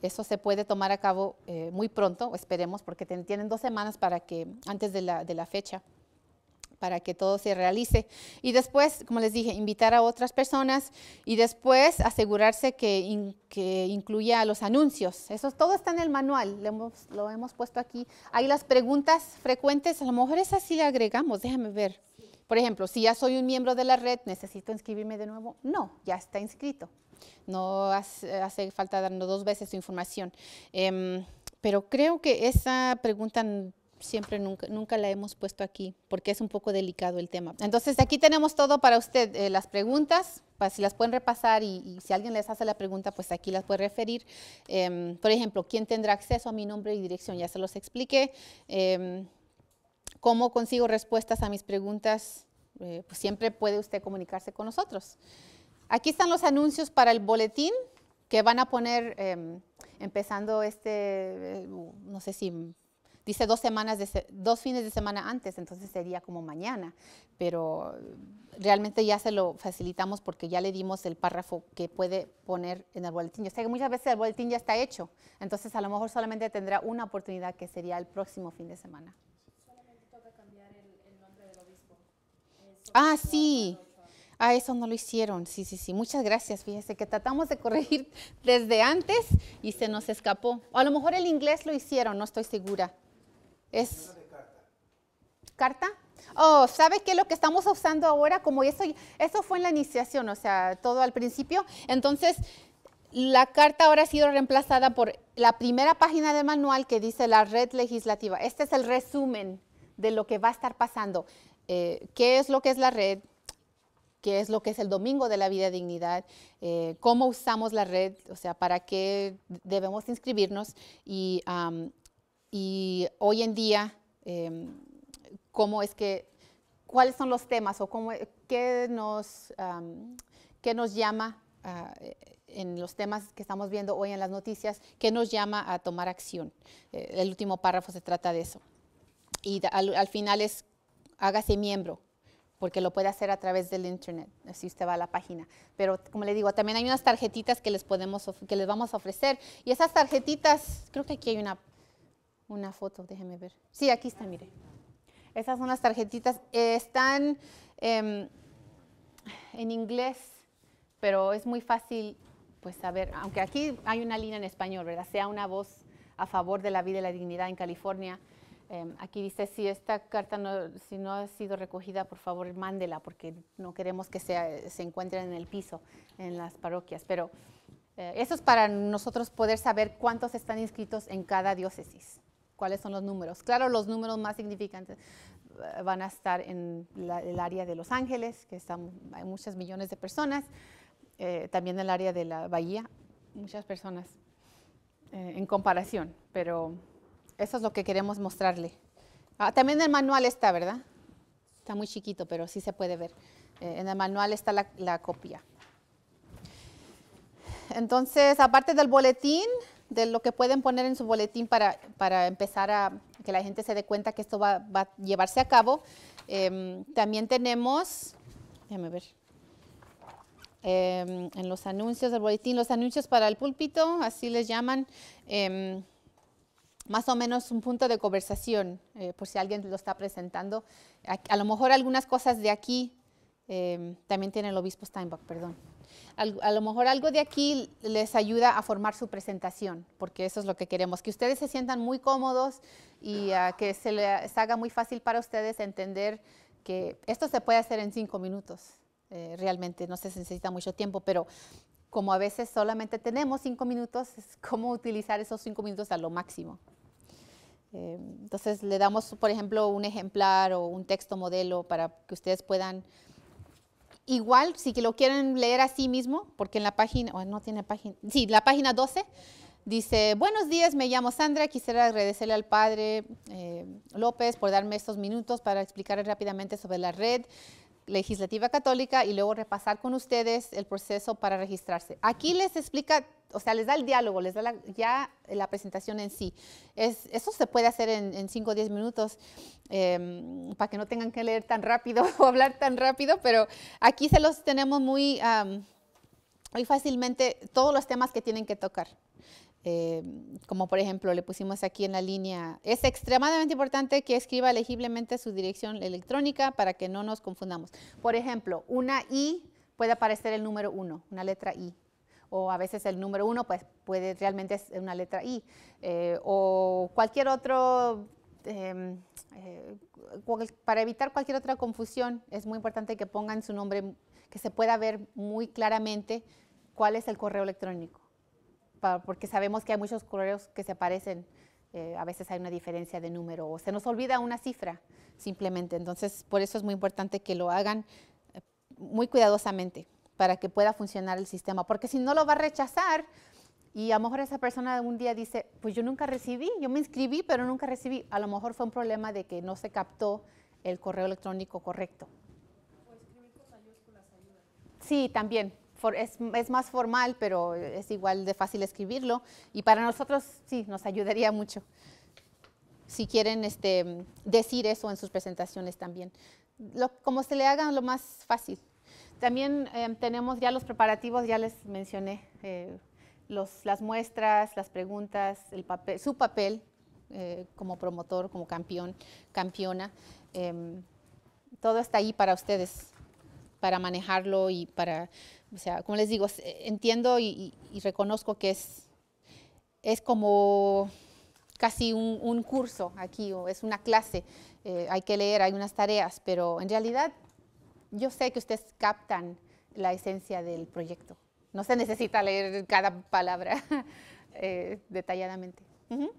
Eso se puede tomar a cabo eh, muy pronto, esperemos, porque tienen dos semanas para que, antes de la fecha para que todo se realice. Y después, como les dije, invitar a otras personas y después asegurarse que, que incluya los anuncios. Eso todo está en el manual, lo hemos, lo hemos puesto aquí. Hay las preguntas frecuentes, a lo mejor esas sí agregamos, déjame ver. Por ejemplo, si ya soy un miembro de la red, ¿necesito inscribirme de nuevo? No, ya está inscrito. No hace, falta darnos dos veces su información. Em, pero creo que esa pregunta siempre nunca, nunca la hemos puesto aquí porque es un poco delicado el tema. Entonces aquí tenemos todo para usted, eh, las preguntas, para pues, si las pueden repasar y, si alguien les hace la pregunta, pues aquí las puede referir. Em, por ejemplo, ¿quién tendrá acceso a mi nombre y dirección? Ya se los expliqué. Em, ¿Cómo consigo respuestas a mis preguntas? Eh, pues siempre puede usted comunicarse con nosotros. Aquí están los anuncios para el boletín que van a poner em, empezando este, eh, no sé si Dice dos semanas, de, dos fines de semana antes, entonces sería como mañana, pero realmente ya se lo facilitamos porque ya le dimos el párrafo que puede poner en el boletín. Yo sé que muchas veces el boletín ya está hecho, entonces a lo mejor solamente tendrá una oportunidad que sería el próximo fin de semana. cambiar el, nombre del obispo. ah, sí. Ah, eso no lo hicieron. Sí, sí, sí. Muchas gracias. Fíjese que tratamos de corregir desde antes y se nos escapó. a lo mejor el inglés lo hicieron, no estoy segura. Es carta. Oh, ¿sabe qué? Lo que estamos usando ahora, como eso, eso fue en la iniciación, o sea, todo al principio. Entonces, la carta ahora ha sido reemplazada por la primera página del manual que dice la red legislativa. Este es el resumen de lo que va a estar pasando. Eh, ¿Qué es lo que es la red? ¿Qué es lo que es el domingo de la vida dignidad? Eh, ¿Cómo usamos la red? O sea, ¿para qué debemos inscribirnos? Y y hoy en día, em, cómo es que, cuáles son los temas o cómo, qué, nos, nos llama ah, eh, en los temas que estamos viendo hoy en las noticias, qué nos llama a tomar acción. Eh, el último párrafo se trata de eso. Y al, al final es, hágase miembro, porque lo puede hacer a través del internet, si usted va a la página. Pero como le digo, también hay unas tarjetitas que les podemos que les vamos a ofrecer y esas tarjetitas, creo que aquí hay una una foto, déjeme ver. Sí, aquí está, mire. Esas son las tarjetitas. están em, en inglés, pero es muy fácil pues saber, aunque aquí hay una línea en español, ¿verdad? Sea una voz a favor de la vida y la dignidad en California. Em, aquí dice, si esta carta no, si no ha sido recogida, por favor, mándela, porque no queremos que se encuentre en el piso, en las parroquias. Pero eh, eso es para nosotros poder saber cuántos están inscritos en cada diócesis cuáles son los números. Claro, los números más significantes eh, van a estar en el área de Los Ángeles, que están, hay muchas millones de personas, eh, también en el área de la Bahía, muchas personas eh, en comparación, pero eso es lo que queremos mostrarle. Ah, también el manual está, ¿verdad? Está muy chiquito, pero sí se puede ver. en el manual está la copia. Entonces, aparte del boletín, de lo que pueden poner en su boletín para, para empezar a que la gente se dé cuenta que esto va, a llevarse a cabo. Em, también tenemos, déjame ver, em, en los anuncios del boletín, los anuncios para el púlpito, así les llaman, em, más o menos un punto de conversación, eh, por si alguien lo está presentando. A, a, lo mejor algunas cosas de aquí también tiene el obispo Steinbach, perdón a lo mejor algo de aquí les ayuda a formar su presentación, porque eso es lo que queremos, que ustedes se sientan muy cómodos y ah, que se les haga muy fácil para ustedes entender que esto se puede hacer en cinco minutos. Eh, realmente no se necesita mucho tiempo, pero como a veces solamente tenemos cinco minutos, es cómo utilizar esos cinco minutos a lo máximo. Eh, entonces le damos, por ejemplo, un ejemplar o un texto modelo para que ustedes puedan Igual, si lo quieren leer a sí mismo, porque en la página, no tiene página, sí, la página 12, dice, buenos días, me llamo Sandra, quisiera agradecerle al padre eh, López por darme estos minutos para explicar rápidamente sobre la red legislativa católica y luego repasar con ustedes el proceso para registrarse. Aquí les explica o sea, les da el diálogo, les da ya la presentación en sí. eso se puede hacer en 5 o 10 minutos em, para que no tengan que leer tan rápido o hablar tan rápido, pero aquí se los tenemos muy, muy fácilmente todos los temas que tienen que tocar. Em, como por ejemplo le pusimos aquí en la línea, es extremadamente importante que escriba legiblemente su dirección electrónica para que no nos confundamos. Por ejemplo, una I puede aparecer el número 1, una letra I o a veces el número uno pues, puede realmente ser una letra I, eh, o cualquier otro em, eh, para evitar cualquier otra confusión, es muy importante que pongan su nombre, que se pueda ver muy claramente cuál es el correo electrónico, porque sabemos que hay muchos correos que se parecen, eh, a veces hay una diferencia de número o se nos olvida una cifra simplemente, entonces por eso es muy importante que lo hagan muy cuidadosamente para que pueda funcionar el sistema, porque si no lo va a rechazar y a lo mejor esa persona un día dice, pues yo nunca recibí, yo me inscribí, pero nunca recibí. A lo mejor fue un problema de que no se captó el correo electrónico correcto. Sí, también. es, más formal, pero es igual de fácil escribirlo. Y para nosotros, sí, nos ayudaría mucho. Si quieren este, decir eso en sus presentaciones también. como se le haga lo más fácil. También em, tenemos ya los preparativos, ya les mencioné, eh, las muestras, las preguntas, el papel, su papel eh, como promotor, como campeón, campeona. Em, todo está ahí para ustedes, para manejarlo y para, o sea, como les digo, entiendo y, reconozco que es, es como casi un, un curso aquí, o es una clase, eh, hay que leer, hay unas tareas, pero en realidad yo sé que ustedes captan la esencia del proyecto. No se necesita leer cada palabra eh, detalladamente. El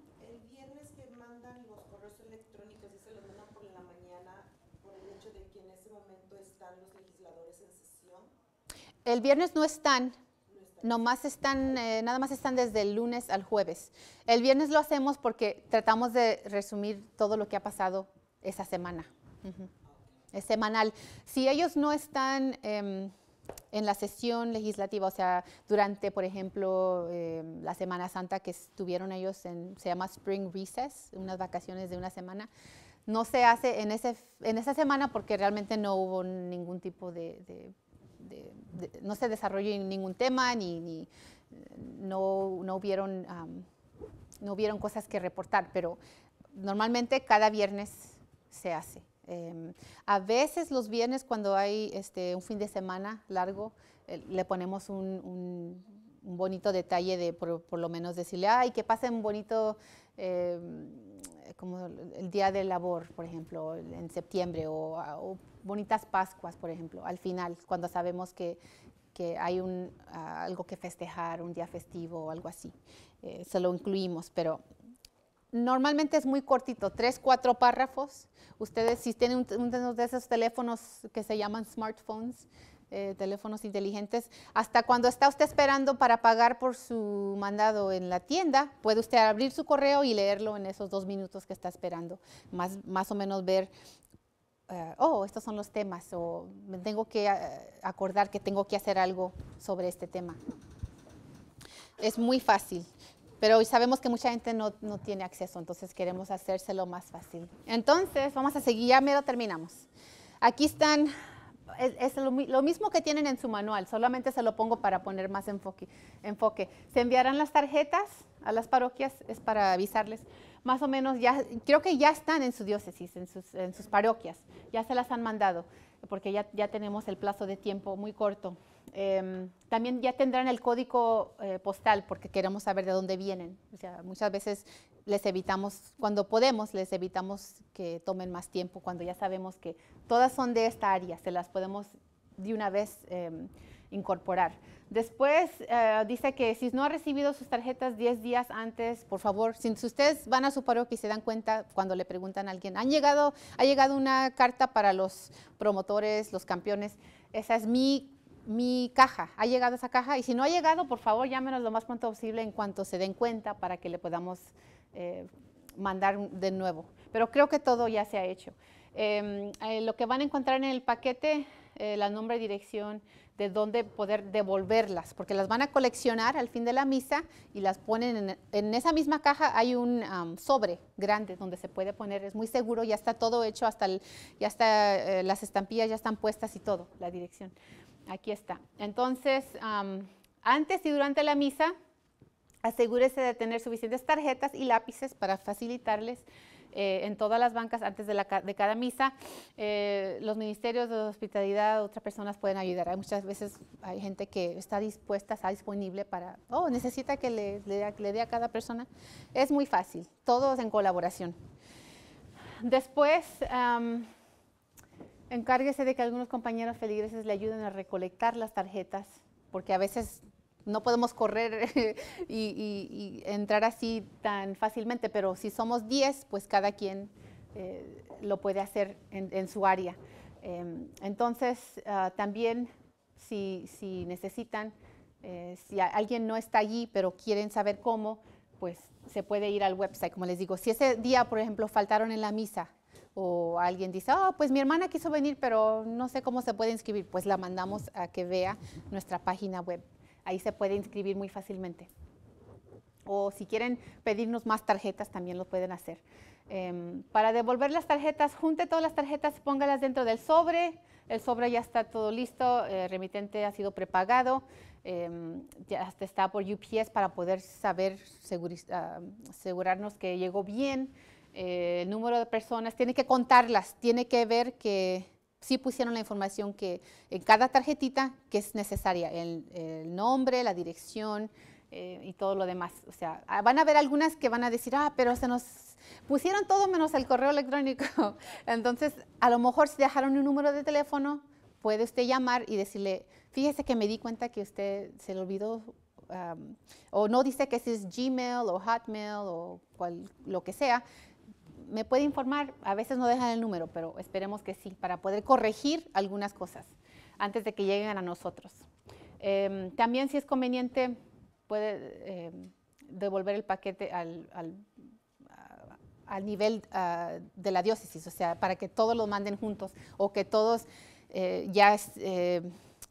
viernes que mandan los correos electrónicos, y se los mandan por la mañana, por el hecho de que en ese momento están los legisladores en sesión. El viernes no están, eh, nada más están desde el lunes al jueves. El viernes lo hacemos porque tratamos de resumir todo lo que ha pasado esa semana semanal. Si ellos no están em, en la sesión legislativa, o sea, durante, por ejemplo, em, la Semana Santa que estuvieron ellos en, se llama Spring Recess, unas vacaciones de una semana, no se hace en, ese, en esa semana porque realmente no hubo ningún tipo de, no se desarrolló ningún tema, ni, no, no, hubieron, no hubieron cosas que reportar, pero normalmente cada viernes se hace. Em, a veces los viernes cuando hay este, un fin de semana largo, eh, le ponemos un, bonito detalle de por, lo menos decirle, ay, que un bonito em, como el día de labor, por ejemplo, en septiembre, o, bonitas Pascuas, por ejemplo, al final, cuando sabemos que, hay un, algo que festejar, un día festivo o algo así. Eh, se lo incluimos, pero Normalmente es muy cortito, tres, cuatro párrafos. Ustedes, si tienen uno de esos teléfonos que se llaman smartphones, eh, teléfonos inteligentes, hasta cuando está usted esperando para pagar por su mandado en la tienda, puede usted abrir su correo y leerlo en esos dos minutos que está esperando. Más, más o menos ver eh, oh, estos son los temas, o tengo que eh, acordar que tengo que hacer algo sobre este tema. Es muy fácil. Pero hoy sabemos que mucha gente no, tiene acceso, entonces queremos hacérselo más fácil. Entonces, vamos a seguir, ya mero terminamos. Aquí están, es, lo, mismo que tienen en su manual, solamente se lo pongo para poner más enfoque. enfoque. Se enviarán las tarjetas a las parroquias, es para avisarles. Más o menos, ya, creo que ya están en su diócesis, en sus, en sus parroquias, ya se las han mandado, porque ya, ya tenemos el plazo de tiempo muy corto. Em, también ya tendrán el código eh, postal porque queremos saber de dónde vienen. muchas veces les evitamos, cuando podemos, les evitamos que tomen más tiempo, cuando ya sabemos que todas son de esta área, se las podemos de una vez em, incorporar. Después eh, dice que si no ha recibido sus tarjetas 10 días antes, por favor, si, ustedes van a su paro y se dan cuenta cuando le preguntan a alguien, ¿han llegado, ha llegado una carta para los promotores, los campeones? Esa es mi mi caja, ha llegado esa caja y si no ha llegado, por favor, llámenos lo más pronto posible en cuanto se den cuenta para que le podamos eh, mandar de nuevo. Pero creo que todo ya se ha hecho. Em, eh, lo que van a encontrar en el paquete, eh, la nombre y dirección de dónde poder devolverlas, porque las van a coleccionar al fin de la misa y las ponen en, esa misma caja, hay un sobre grande donde se puede poner, es muy seguro, ya está todo hecho, hasta ya está, las estampillas ya están puestas y todo, la dirección. Aquí está. Entonces, antes y durante la misa, asegúrese de tener suficientes tarjetas y lápices para facilitarles eh, en todas las bancas antes de, la, de cada misa. Eh, los ministerios de hospitalidad, otras personas pueden ayudar. Hay muchas veces hay gente que está dispuesta, está disponible para, oh, necesita que le, dé a cada persona. Es muy fácil, todos en colaboración. Después, Encárguese de que algunos compañeros feligreses le ayuden a recolectar las tarjetas, porque a veces no podemos correr y, entrar así tan fácilmente, pero si somos 10, pues cada quien eh, lo puede hacer en, su área. Em, entonces, ah, también si, necesitan, eh, si alguien no está allí, pero quieren saber cómo, pues se puede ir al website, como les digo. Si ese día, por ejemplo, faltaron en la misa, o alguien dice, oh, pues mi hermana quiso venir, pero no sé cómo se puede inscribir, pues la mandamos a que vea nuestra página web. Ahí se puede inscribir muy fácilmente. O si quieren pedirnos más tarjetas, también lo pueden hacer. Em, para devolver las tarjetas, junte todas las tarjetas, póngalas dentro del sobre. El sobre ya está todo listo, el eh, remitente ha sido prepagado, em, ya está por UPS para poder saber, ah, asegurarnos que llegó bien. Eh, el número de personas, tiene que contarlas, tiene que ver que sí pusieron la información que en cada tarjetita que es necesaria, el, el nombre, la dirección eh, y todo lo demás. O sea, ah, van a haber algunas que van a decir, ah, pero se nos pusieron todo menos el correo electrónico. Entonces, a lo mejor si dejaron un número de teléfono, puede usted llamar y decirle, fíjese que me di cuenta que usted se le olvidó o no dice que si es Gmail o Hotmail o cual, lo que sea, me puede informar, a veces no dejan el número, pero esperemos que sí, para poder corregir algunas cosas antes de que lleguen a nosotros. Em, también si es conveniente, puede em, devolver el paquete al, nivel de la diócesis, o sea, para que todos los manden juntos o que todos eh, ya eh,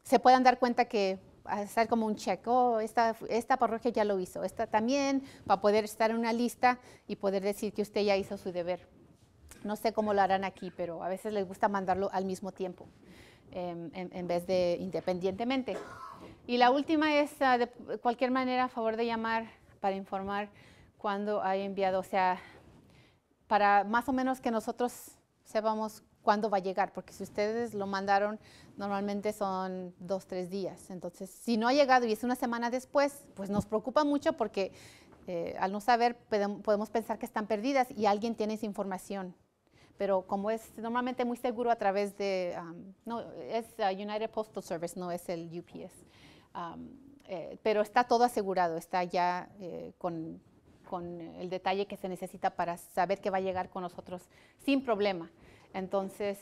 se puedan dar cuenta que hacer como un check, oh, esta, esta parroquia ya lo hizo, esta también, para poder estar en una lista y poder decir que usted ya hizo su deber. No sé cómo lo harán aquí, pero a veces les gusta mandarlo al mismo tiempo, em, en, vez de independientemente. Y la última es, ah, de cualquier manera, a favor de llamar para informar cuando hay enviado, o sea, para más o menos que nosotros sepamos cuándo va a llegar, porque si ustedes lo mandaron, normalmente son dos, tres días. Entonces, si no ha llegado y es una semana después, pues nos preocupa mucho porque eh, al no saber podemos pensar que están perdidas y alguien tiene esa información. Pero como es normalmente muy seguro a través de, no, es uh, United Postal Service, no es el UPS. Eh, pero está todo asegurado, está ya eh, con, con el detalle que se necesita para saber que va a llegar con nosotros sin problema. Entonces,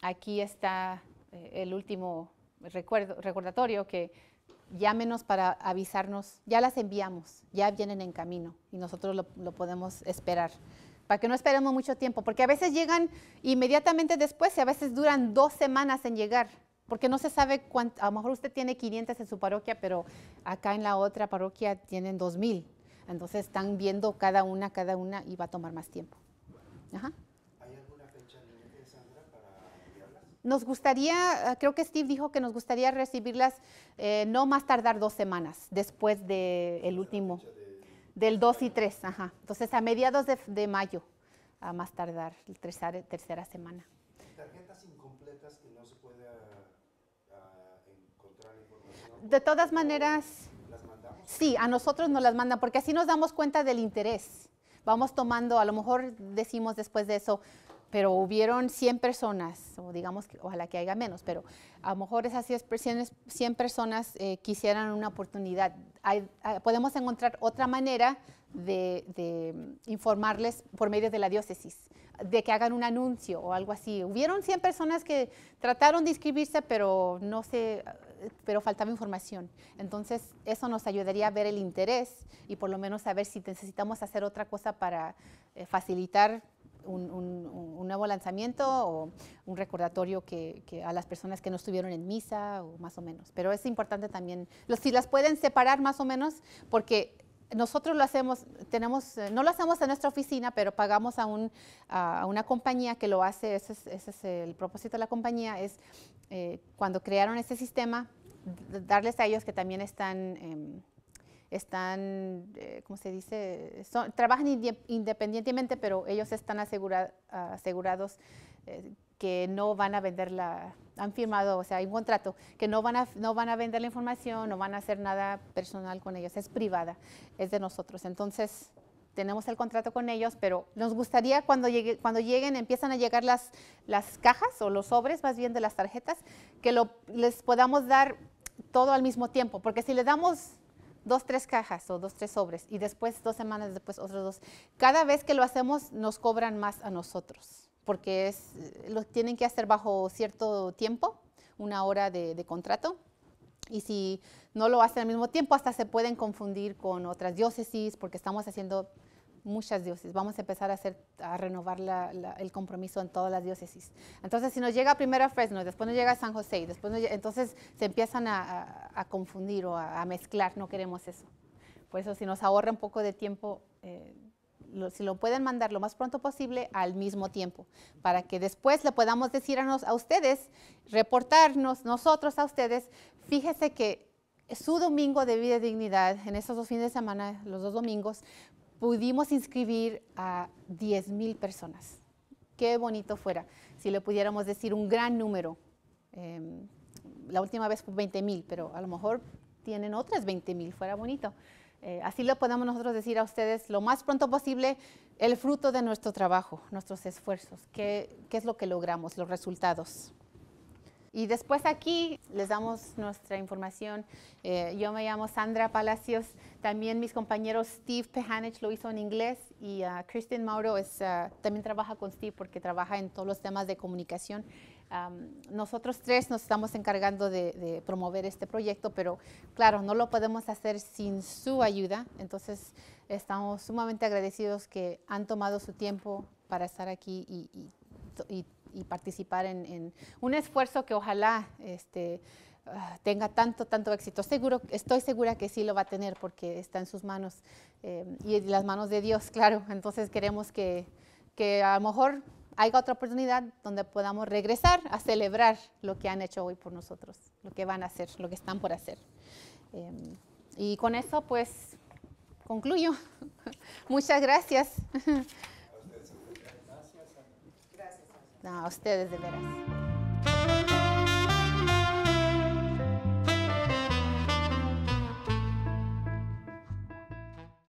aquí está eh, el último recuerdo, recordatorio que llámenos para avisarnos, ya las enviamos, ya vienen en camino y nosotros lo, lo podemos esperar para que no esperemos mucho tiempo, porque a veces llegan inmediatamente después y a veces duran dos semanas en llegar, porque no se sabe cuánto, a lo mejor usted tiene 500 en su parroquia, pero acá en la otra parroquia tienen 2.000, entonces están viendo cada una, cada una y va a tomar más tiempo. Ajá. Nos gustaría, ah, creo que Steve dijo que nos gustaría recibirlas eh, no más tardar dos semanas después del último, del 2 y 3, ajá. Entonces a mediados de, mayo, a más tardar, tercera, tercera semana. ¿Tarjetas incompletas que no se puede ah, encontrar información? De todas maneras, ¿las mandamos? Sí, a nosotros nos las mandan porque así nos damos cuenta del interés. Vamos tomando, a lo mejor decimos después de eso, pero hubieron 100 personas, o digamos, que, ojalá que haya menos, pero a lo mejor esas 100 personas eh, quisieran una oportunidad. Ah, podemos encontrar otra manera de, informarles por medio de la diócesis, de que hagan un anuncio o algo así. Hubieron 100 personas que trataron de inscribirse, pero no sé pero faltaba información. Entonces, eso nos ayudaría a ver el interés y por lo menos saber si necesitamos hacer otra cosa para eh, facilitar un, nuevo lanzamiento o un recordatorio que, a las personas que no estuvieron en misa o más o menos. Pero es importante también, si las pueden separar más o menos, porque nosotros lo hacemos, tenemos, eh, no lo hacemos en nuestra oficina, pero pagamos a, una compañía que lo hace, ese es, el propósito de la compañía, es eh, cuando crearon este sistema, darles a ellos que también están... Em, están, eh, ¿cómo se dice? trabajan independientemente, pero ellos están asegurados eh, que no van a vender la, han firmado, o sea, hay un contrato, que no van, a, no van a vender la información, no van a hacer nada personal con ellos, es privada, es de nosotros. Entonces, tenemos el contrato con ellos, pero nos gustaría cuando, llegue, cuando lleguen, empiezan a llegar las, las cajas o los sobres, más bien de las tarjetas, que lo, les podamos dar todo al mismo tiempo, porque si le damos dos, tres cajas o dos, tres sobres y después, dos semanas después, otros dos. Cada vez que lo hacemos nos cobran más a nosotros porque es, eh, lo tienen que hacer bajo cierto tiempo, una hora de, de contrato. Y si no lo hacen al mismo tiempo, hasta se pueden confundir con otras diócesis porque estamos haciendo muchas diócesis. Vamos a empezar a, renovar el compromiso en todas las diócesis. Entonces, si nos llega primero a Fresno, después nos llega a San José, después entonces se empiezan a, confundir o a, mezclar. No queremos eso. Por eso, si nos ahorra un poco de tiempo, eh, si lo pueden mandar lo más pronto posible al mismo tiempo, para que después le podamos decir a, ustedes, reportarnos nosotros a ustedes, fíjese que su domingo de vida y dignidad, en estos dos fines de semana, los dos domingos, pudimos inscribir a 10.000 personas. Qué bonito fuera, si le pudiéramos decir un gran número. Em, la última vez fue 20.000, pero a lo mejor tienen otras 20.000, fuera bonito. Eh, así lo podemos nosotros decir a ustedes lo más pronto posible el fruto de nuestro trabajo, nuestros esfuerzos, qué es lo que logramos, los resultados. Y después aquí les damos nuestra información. Eh, yo me llamo Sandra Palacios. También mis compañeros Steve Pejanich lo hizo en inglés y uh, Kristen Mauro es, uh, también trabaja con Steve porque trabaja en todos los temas de comunicación. Um, nosotros tres nos estamos encargando de, promover este proyecto, pero claro, no lo podemos hacer sin su ayuda. Entonces, estamos sumamente agradecidos que han tomado su tiempo para estar aquí y, y, y y participar en, un esfuerzo que ojalá este, ah, tenga tanto, tanto éxito. Seguro, estoy segura que sí lo va a tener porque está en sus manos eh, y en las manos de Dios, claro. Entonces queremos que, que a lo mejor haya otra oportunidad donde podamos regresar a celebrar lo que han hecho hoy por nosotros, lo que van a hacer, lo que están por hacer. Em, y con eso, pues, concluyo. Muchas gracias. No, a ustedes de veras.